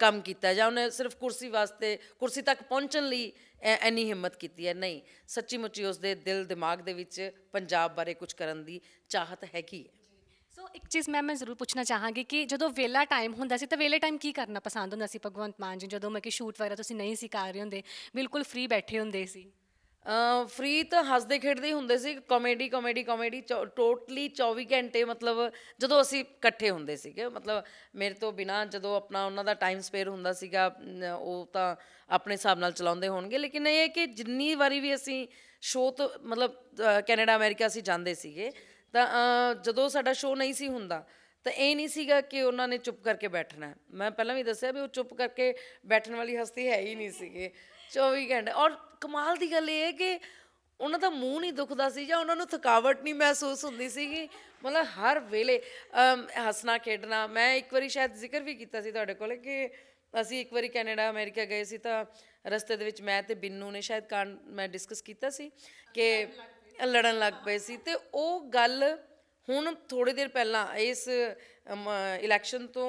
ਕੰਮ ਕੀਤਾ ਜਾਂ ਉਹਨੇ ਸਿਰਫ ਕੁਰਸੀ ਵਾਸਤੇ ਕੁਰਸੀ ਤੱਕ ਪਹੁੰਚਣ ਲਈ ਐਨੀ ਹਿੰਮਤ ਕੀਤੀ ਹੈ ਨਹੀਂ ਸੱਚੀ ਮੁੱਚੀ ਉਸਦੇ ਦਿਲ ਦਿਮਾਗ ਦੇ ਵਿੱਚ ਪੰਜਾਬ ਬਾਰੇ ਕੁਝ ਕਰਨ ਦੀ ਚਾਹਤ ਹੈਗੀ ਹੈ ਸੋ ਇੱਕ ਚੀਜ਼ ਮੈਂ ਮੈਂ ਜ਼ਰੂਰ ਪੁੱਛਣਾ ਚਾਹਾਂਗੀ ਕਿ ਜਦੋਂ ਵੇਲਾ ਟਾਈਮ ਹੁੰਦਾ ਸੀ ਤਾਂ ਵੇਲੇ ਟਾਈਮ ਕੀ ਕਰਨਾ ਪਸੰਦ ਹੁੰਦਾ ਸੀ ਭਗਵੰਤ ਮਾਨ ਜੀ ਜਦੋਂ ਮੈਂ ਕਿ ਸ਼ੂਟ ਵਗੈਰਾ ਤੁਸੀਂ ਨਹੀਂ ਸੀ ਕਰ ਰਹੇ ਹੁੰਦੇ ਬਿਲਕੁਲ ਫ੍ਰੀ ਬੈਠੇ ਹੁੰਦੇ ਸੀ ਫ੍ਰੀ ਤਾਂ ਹੱਸਦੇ ਖੇਡਦੇ ਹੀ ਹੁੰਦੇ ਸੀ ਕਾਮੇਡੀ ਕਾਮੇਡੀ ਕਾਮੇਡੀ ਟੋਟਲੀ 24 ਘੰਟੇ ਮਤਲਬ ਜਦੋਂ ਅਸੀਂ ਇਕੱਠੇ ਹੁੰਦੇ ਸੀਗੇ ਮਤਲਬ ਮੇਰੇ ਤੋਂ ਬਿਨਾ ਜਦੋਂ ਆਪਣਾ ਉਹਨਾਂ ਦਾ ਟਾਈਮ ਸਪੇਅਰ ਹੁੰਦਾ ਸੀਗਾ ਉਹ ਤਾਂ ਆਪਣੇ ਹਿਸਾਬ ਨਾਲ ਚਲਾਉਂਦੇ ਹੋਣਗੇ ਲੇਕਿਨ ਇਹ ਕਿ ਜਿੰਨੀ ਵਾਰੀ ਵੀ ਅਸੀਂ ਸ਼ੋਅ ਤੋਂ ਮਤਲਬ ਕੈਨੇਡਾ ਅਮਰੀਕਾ ਅਸੀਂ ਜਾਂਦੇ ਸੀਗੇ ਤਾਂ ਜਦੋਂ ਸਾਡਾ ਸ਼ੋਅ ਨਹੀਂ ਸੀ ਹੁੰਦਾ ਤਾਂ ਇਹ ਨਹੀਂ ਸੀਗਾ ਕਿ ਉਹਨਾਂ ਨੇ ਚੁੱਪ ਕਰਕੇ ਬੈਠਣਾ ਮੈਂ ਪਹਿਲਾਂ ਵੀ ਦੱਸਿਆ ਵੀ ਉਹ ਚੁੱਪ ਕਰਕੇ ਬੈਠਣ ਵਾਲੀ ਹਸਤੀ ਹੈ ਹੀ ਨਹੀਂ ਸੀਗੇ 24 ਘੰਟੇ ਔਰ ਕਮਾਲ ਦੀ ਗੱਲ ਇਹ ਹੈ ਕਿ ਉਹਨਾਂ ਦਾ ਮੂੰਹ ਨਹੀਂ ਦੁਖਦਾ ਸੀ ਜਾਂ ਉਹਨਾਂ ਨੂੰ ਥਕਾਵਟ ਨਹੀਂ ਮਹਿਸੂਸ ਹੁੰਦੀ ਸੀਗੀ ਮਤਲਬ ਹਰ ਵੇਲੇ ਹੱਸਣਾ ਖੇਡਣਾ ਮੈਂ ਇੱਕ ਵਾਰੀ ਸ਼ਾਇਦ ਜ਼ਿਕਰ ਵੀ ਕੀਤਾ ਸੀ ਤੁਹਾਡੇ ਕੋਲ ਕਿ ਅਸੀਂ ਇੱਕ ਵਾਰੀ ਕੈਨੇਡਾ ਅਮਰੀਕਾ ਗਏ ਸੀ ਤਾਂ ਰਸਤੇ ਦੇ ਵਿੱਚ ਮੈਂ ਤੇ ਬਿੰਨੂ ਨੇ ਸ਼ਾਇਦ ਕਾਂ ਮੈਂ ਡਿਸਕਸ ਕੀਤਾ ਸੀ ਕਿ ਲੜਨ ਲੱਗ ਪਏ ਸੀ ਤੇ ਉਹ ਗੱਲ ਹੁਣ ਥੋੜੇ ਦਿਨ ਪਹਿਲਾਂ ਇਸ ਇਲੈਕਸ਼ਨ ਤੋਂ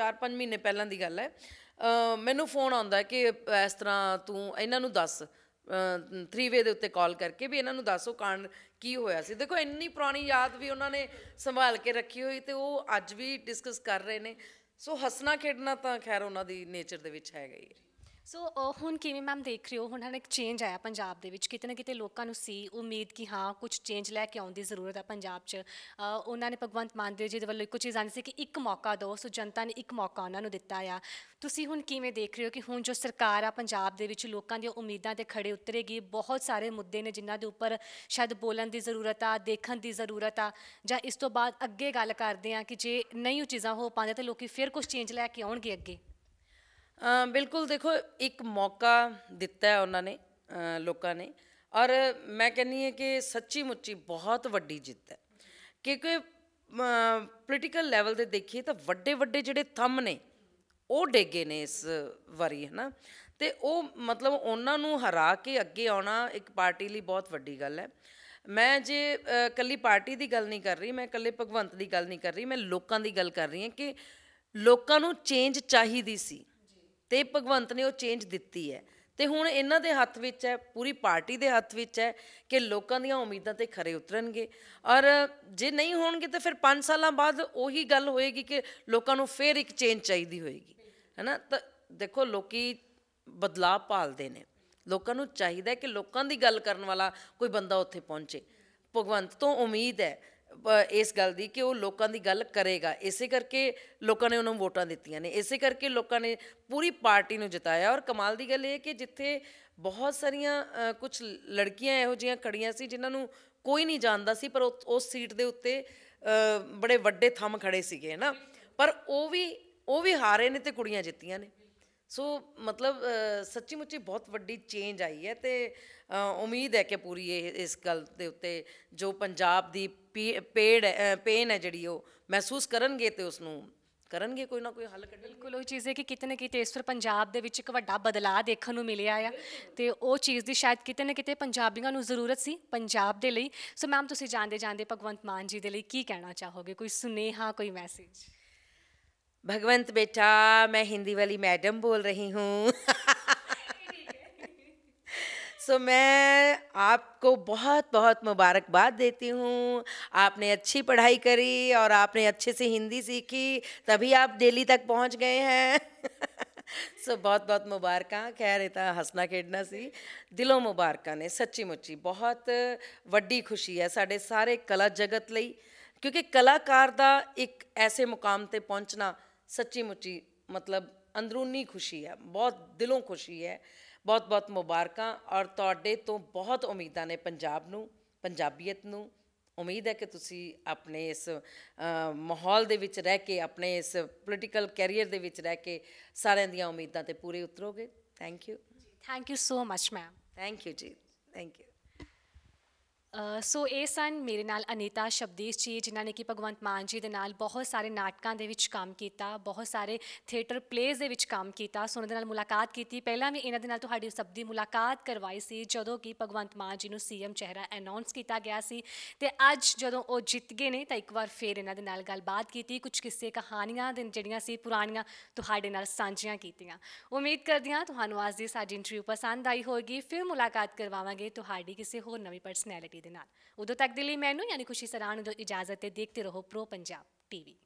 4-5 ਮਹੀਨੇ ਪਹਿਲਾਂ ਦੀ ਗੱਲ ਹੈ ਮੈਨੂੰ ਫੋਨ ਆਉਂਦਾ ਕਿ ਇਸ ਤਰ੍ਹਾਂ ਤੂੰ ਇਹਨਾਂ ਨੂੰ ਦੱਸ 3 ਵੇ ਦੇ ਉੱਤੇ ਕਾਲ ਕਰਕੇ ਵੀ ਇਹਨਾਂ ਨੂੰ ਦੱਸੋ ਕਾਂਡ ਕੀ ਹੋਇਆ ਸੀ ਦੇਖੋ ਇੰਨੀ ਪੁਰਾਣੀ ਯਾਦ ਵੀ ਉਹਨਾਂ ਨੇ ਸੰਭਾਲ ਕੇ ਰੱਖੀ ਹੋਈ ਤੇ ਉਹ ਅੱਜ ਵੀ ਡਿਸਕਸ ਕਰ ਰਹੇ ਨੇ ਸੋ ਹੱਸਣਾ ਖੇਡਣਾ ਤਾਂ ਖੈਰ ਉਹਨਾਂ ਦੀ ਨੇਚਰ ਦੇ ਵਿੱਚ ਹੈਗਾ ਹੀ ਸੋ ਉਹ ਹੁਣ ਕਿਵੇਂ ਮੈਮ ਦੇਖ ਰਹੇ ਹੋ ਹੁਣ ਹਨ ਇੱਕ ਚੇਂਜ ਆਇਆ ਪੰਜਾਬ ਦੇ ਵਿੱਚ ਕਿਤੇ ਨਾ ਕਿਤੇ ਲੋਕਾਂ ਨੂੰ ਸੀ ਉਮੀਦ ਕਿ ਹਾਂ ਕੁਝ ਚੇਂਜ ਲੈ ਕੇ ਆਉਣ ਦੀ ਜ਼ਰੂਰਤ ਹੈ ਪੰਜਾਬ 'ਚ ਉਹਨਾਂ ਨੇ ਭਗਵੰਤ ਮਾਨ ਦੇ ਜੀ ਦੇ ਵੱਲੋਂ ਇੱਕੋ ਚੀਜ਼ ਆਣੀ ਸੀ ਕਿ ਇੱਕ ਮੌਕਾ ਦਿਓ ਸੋ ਜਨਤਾ ਨੇ ਇੱਕ ਮੌਕਾ ਉਹਨਾਂ ਨੂੰ ਦਿੱਤਾ ਆ ਤੁਸੀਂ ਹੁਣ ਕਿਵੇਂ ਦੇਖ ਰਹੇ ਹੋ ਕਿ ਹੁਣ ਜੋ ਸਰਕਾਰ ਆ ਪੰਜਾਬ ਦੇ ਵਿੱਚ ਲੋਕਾਂ ਦੀਆਂ ਉਮੀਦਾਂ ਤੇ ਖੜੇ ਉਤਰੇਗੀ ਬਹੁਤ ਸਾਰੇ ਮੁੱਦੇ ਨੇ ਜਿਨ੍ਹਾਂ ਦੇ ਉੱਪਰ ਸ਼ਾਇਦ ਬੋਲਣ ਦੀ ਜ਼ਰੂਰਤ ਆ ਦੇਖਣ ਦੀ ਜ਼ਰੂਰਤ ਆ ਜਾਂ ਇਸ ਤੋਂ ਬਾਅਦ ਅੱਗੇ ਗੱਲ ਕਰਦੇ ਆ ਕਿ ਜੇ ਨਹੀਂ ਉਹ ਚੀਜ਼ਾਂ ਹੋ ਪਾਉਂਦੇ ਤੇ ਲੋਕੀ ਫਿਰ ਕੁਝ ਚੇਂਜ ਲੈ ਕੇ ਆਉਣਗੇ ਅੱਗੇ ਬਿਲਕੁਲ ਦੇਖੋ ਇੱਕ ਮੌਕਾ ਦਿੱਤਾ ਹੈ ਉਹਨਾਂ ਨੇ ਲੋਕਾਂ ਨੇ ਔਰ ਮੈਂ ਕਹਿੰਨੀ ਹੈ ਕਿ ਸੱਚੀ ਮੁੱਚੀ ਬਹੁਤ ਵੱਡੀ ਜਿੱਤ ਹੈ ਕਿਉਂਕਿ ਪੋਲੀਟੀਕਲ ਲੈਵਲ ਤੇ ਦੇਖੀਏ ਤਾਂ ਵੱਡੇ ਵੱਡੇ ਜਿਹੜੇ ਥੰਮ ਨੇ ਉਹ ਡੇਗੇ ਨੇ ਇਸ ਵਾਰੀ ਹੈ ਨਾ ਤੇ ਉਹ ਮਤਲਬ ਉਹਨਾਂ ਨੂੰ ਹਰਾ ਕੇ ਅੱਗੇ ਆਉਣਾ ਇੱਕ ਪਾਰਟੀ ਲਈ ਬਹੁਤ ਵੱਡੀ ਗੱਲ ਹੈ ਮੈਂ ਜੇ ਕੱਲੀ ਪਾਰਟੀ ਦੀ ਗੱਲ ਨਹੀਂ ਕਰ ਰਹੀ ਮੈਂ ਕੱਲੇ ਭਗਵੰਤ ਦੀ ਗੱਲ ਨਹੀਂ ਕਰ ਰਹੀ ਮੈਂ ਲੋਕਾਂ ਦੀ ਗੱਲ ਕਰ ਰਹੀ ਹਾਂ ਕਿ ਲੋਕਾਂ ਨੂੰ ਚੇਂਜ ਚਾਹੀਦੀ ਸੀ ਤੇ ਭਗਵੰਤ ਨੇ ਉਹ ਚੇਂਜ ਦਿੱਤੀ ਹੈ ਤੇ ਹੁਣ ਇਹਨਾਂ ਦੇ ਹੱਥ ਵਿੱਚ ਹੈ ਪੂਰੀ ਪਾਰਟੀ ਦੇ ਹੱਥ ਵਿੱਚ ਹੈ ਕਿ ਲੋਕਾਂ ਦੀਆਂ ਉਮੀਦਾਂ ਤੇ ਖਰੇ ਉਤਰਨਗੇ ਔਰ ਜੇ ਨਹੀਂ ਹੋਣਗੇ ਤਾਂ ਫਿਰ 5 ਸਾਲਾਂ ਬਾਅਦ ਉਹੀ ਗੱਲ ਹੋਏਗੀ ਕਿ ਲੋਕਾਂ ਨੂੰ ਫੇਰ ਇੱਕ ਚੇਂਜ ਚਾਹੀਦੀ ਹੋਏਗੀ ਹੈਨਾ ਤਾਂ ਦੇਖੋ ਲੋਕੀ ਬਦਲਾਅ ਪਾਲਦੇ ਨੇ ਲੋਕਾਂ ਨੂੰ ਚਾਹੀਦਾ ਕਿ ਲੋਕਾਂ ਦੀ ਗੱਲ ਕਰਨ ਵਾਲਾ ਕੋਈ ਬੰਦਾ ਉੱਥੇ ਪਹੁੰਚੇ ਭਗਵੰਤ ਤੋਂ ਉਮੀਦ ਹੈ ਇਸ ਗੱਲ ਦੀ ਕਿ ਉਹ ਲੋਕਾਂ ਦੀ ਗੱਲ ਕਰੇਗਾ ਇਸੇ ਕਰਕੇ ਲੋਕਾਂ ਨੇ ਉਹਨੂੰ ਵੋਟਾਂ ਦਿੱਤੀਆਂ ਨੇ ਇਸੇ ਕਰਕੇ ਲੋਕਾਂ ਨੇ ਪੂਰੀ ਪਾਰਟੀ ਨੂੰ ਜਿਤਾਇਆ ਔਰ ਕਮਾਲ ਦੀ ਗੱਲ ਇਹ ਕਿ ਜਿੱਥੇ ਬਹੁਤ ਸਾਰੀਆਂ ਕੁਝ ਲੜਕੀਆਂ ਇਹੋ ਜੀਆਂ ਖੜੀਆਂ ਸੀ ਜਿਨ੍ਹਾਂ ਨੂੰ ਕੋਈ ਨਹੀਂ ਜਾਣਦਾ ਸੀ ਪਰ ਉਸ ਸੀਟ ਦੇ ਉੱਤੇ ਬੜੇ ਵੱਡੇ ਥੰਮ ਖੜੇ ਸੀਗੇ ਨਾ ਪਰ ਉਹ ਵੀ ਉਹ ਵੀ ਹਾਰੇ ਨੇ ਤੇ ਕੁੜੀਆਂ ਜਿੱਤੀਆਂ ਨੇ ਸੋ ਮਤਲਬ ਸੱਚੀ ਮੁੱਚੀ ਬਹੁਤ ਵੱਡੀ ਚੇਂਜ ਆਈ ਹੈ ਤੇ ਉਮੀਦ ਹੈ ਕਿ ਪੂਰੀ ਇਸ ਗੱਲ ਦੇ ਉੱਤੇ ਜੋ ਪੰਜਾਬ ਦੀ ਪੇੜ ਪੇਨ ਹੈ ਜਿਹੜੀ ਉਹ ਮਹਿਸੂਸ ਕਰਨਗੇ ਤੇ ਉਸ ਨੂੰ ਕਰਨਗੇ ਕੋਈ ਨਾ ਕੋਈ ਹੱਲ ਕੱਢ ਬਿਲਕੁਲ ਉਹ ਚੀਜ਼ ਹੈ ਕਿ ਕਿਤੇ ਨਾ ਕਿਤੇ ਇਸ ਵਾਰ ਪੰਜਾਬ ਦੇ ਵਿੱਚ ਇੱਕ ਵੱਡਾ ਬਦਲਾਅ ਦੇਖਣ ਨੂੰ ਮਿਲਿਆ ਆ ਤੇ ਉਹ ਚੀਜ਼ ਦੀ ਸ਼ਾਇਦ ਕਿਤੇ ਨਾ ਕਿਤੇ ਪੰਜਾਬੀਆਂ ਨੂੰ ਜ਼ਰੂਰਤ ਸੀ ਪੰਜਾਬ ਦੇ ਲਈ ਸੋ ਮੈਮ ਤੁਸੀਂ ਜਾਣਦੇ ਜਾਣਦੇ ਭਗਵੰਤ ਮਾਨ ਜੀ ਦੇ ਲਈ ਕੀ ਕਹਿਣਾ ਚਾਹੋਗੇ ਕੋਈ ਸੁਨੇਹਾ ਕੋਈ ਮੈਸੇਜ ਭਗਵੰਤ ਬੇਟਾ ਮੈਂ ਹਿੰਦੀ ਵਾਲੀ ਮੈਡਮ ਬੋਲ ਰਹੀ ਹੂੰ सो so, मैं आपको बहुत बहुत मुबारकबाद देती हूँ आपने अच्छी पढ़ाई करी और आपने अच्छे से हिंदी सीखी तभी आप दिल्ली तक पहुँच गए हैं सो so, बहुत बहुत मुबारक रहे था हंसना खेडना सी दिलों मुबारक ने सच्ची मुची बहुत वड्डी खुशी है साढ़े सारे कला जगत लई क्योंकि कलाकार का एक ऐसे मुकाम ਤੇ पहुँचना सच्ची मुची मतलब अंदरूनी खुशी है बहुत दिलों खुशी है ਬਹੁਤ-ਬਹੁਤ ਮੁਬਾਰਕਾਂ ਔਰ ਤੁਹਾਡੇ ਤੋਂ ਬਹੁਤ ਉਮੀਦਾਂ ਨੇ ਪੰਜਾਬ ਨੂੰ ਪੰਜਾਬੀਅਤ ਨੂੰ ਉਮੀਦ ਹੈ ਕਿ ਤੁਸੀਂ ਆਪਣੇ ਇਸ ਮਾਹੌਲ ਦੇ ਵਿੱਚ ਰਹਿ ਕੇ ਆਪਣੇ ਇਸ ਪੋਲੀਟੀਕਲ ਕੈਰੀਅਰ ਦੇ ਵਿੱਚ ਰਹਿ ਕੇ ਸਾਰਿਆਂ ਦੀਆਂ ਉਮੀਦਾਂ ਤੇ ਪੂਰੇ ਉਤਰੋਗੇ thank you thank you so much ma'am thank you ਜੀ ਥੈਂਕ ਯੂ ਸੋ ਇਹ ਸਨ ਮੇਰੇ ਨਾਲ ਅਨੀਤਾ ਸ਼ਬਦੀਸ਼ ਜੀ ਜਿਨ੍ਹਾਂ ਨੇ ਕਿ ਭਗਵੰਤ ਮਾਨ ਜੀ ਦੇ ਨਾਲ ਬਹੁਤ ਸਾਰੇ ਨਾਟਕਾਂ ਦੇ ਵਿੱਚ ਕੰਮ ਕੀਤਾ ਬਹੁਤ ਸਾਰੇ ਥੀਏਟਰ ਪਲੇਸ ਦੇ ਵਿੱਚ ਕੰਮ ਕੀਤਾ ਸੋ ਉਹਨਾਂ ਦੇ ਨਾਲ ਮੁਲਾਕਾਤ ਕੀਤੀ ਪਹਿਲਾਂ ਵੀ ਇਹਨਾਂ ਦੇ ਨਾਲ ਤੁਹਾਡੀ ਸਭ ਦੀ ਮੁਲਾਕਾਤ ਕਰਵਾਈ ਸੀ ਜਦੋਂ ਕਿ ਭਗਵੰਤ ਮਾਨ ਜੀ ਨੂੰ ਸੀਐਮ ਚਿਹਰਾ ਅਨਾਉਂਸ ਕੀਤਾ ਗਿਆ ਸੀ ਤੇ ਅੱਜ ਜਦੋਂ ਉਹ ਜਿੱਤ ਗਏ ਨੇ ਤਾਂ ਇੱਕ ਵਾਰ ਫੇਰ ਇਹਨਾਂ ਦੇ ਨਾਲ ਗੱਲਬਾਤ ਕੀਤੀ ਕੁਝ ਕਿੱਸੇ ਕਹਾਣੀਆਂ ਦੇ ਜਿਹੜੀਆਂ ਸੀ ਪੁਰਾਣੀਆਂ ਤੁਹਾਡੇ ਨਾਲ ਸਾਂਝੀਆਂ ਕੀਤੀਆਂ ਉਮੀਦ ਕਰਦੀ ਹਾਂ ਤੁਹਾਨੂੰ ਅੱਜ ਦੀ ਸਾਡੀ ਇੰਟਰਵਿਊ ਪਸੰਦ ਆਈ ਹੋਵੇਗੀ ਫਿਰ ਮੁਲਾਕਾਤ ਕਰਵਾਵਾਂਗੇ ਤੁਹਾਡੀ ਕਿਸੇ ਹੋਰ ਨਵੀਂ ਪਰਸਨੈਲਿਟੀ ਦੇ ਨਾਲ ਉਦੋਂ ਤੱਕ ਦੇ ਲਈ ਮੈਨੂੰ ਯਾਨੀ ਖੁਸ਼ੀ ਸਰਾਣ ਨੂੰ ਇਜਾਜ਼ਤ ਦੇ ਦੇਖਦੇ ਰਹੋ ਪ੍ਰੋ ਪੰਜਾਬ ਟੀਵੀ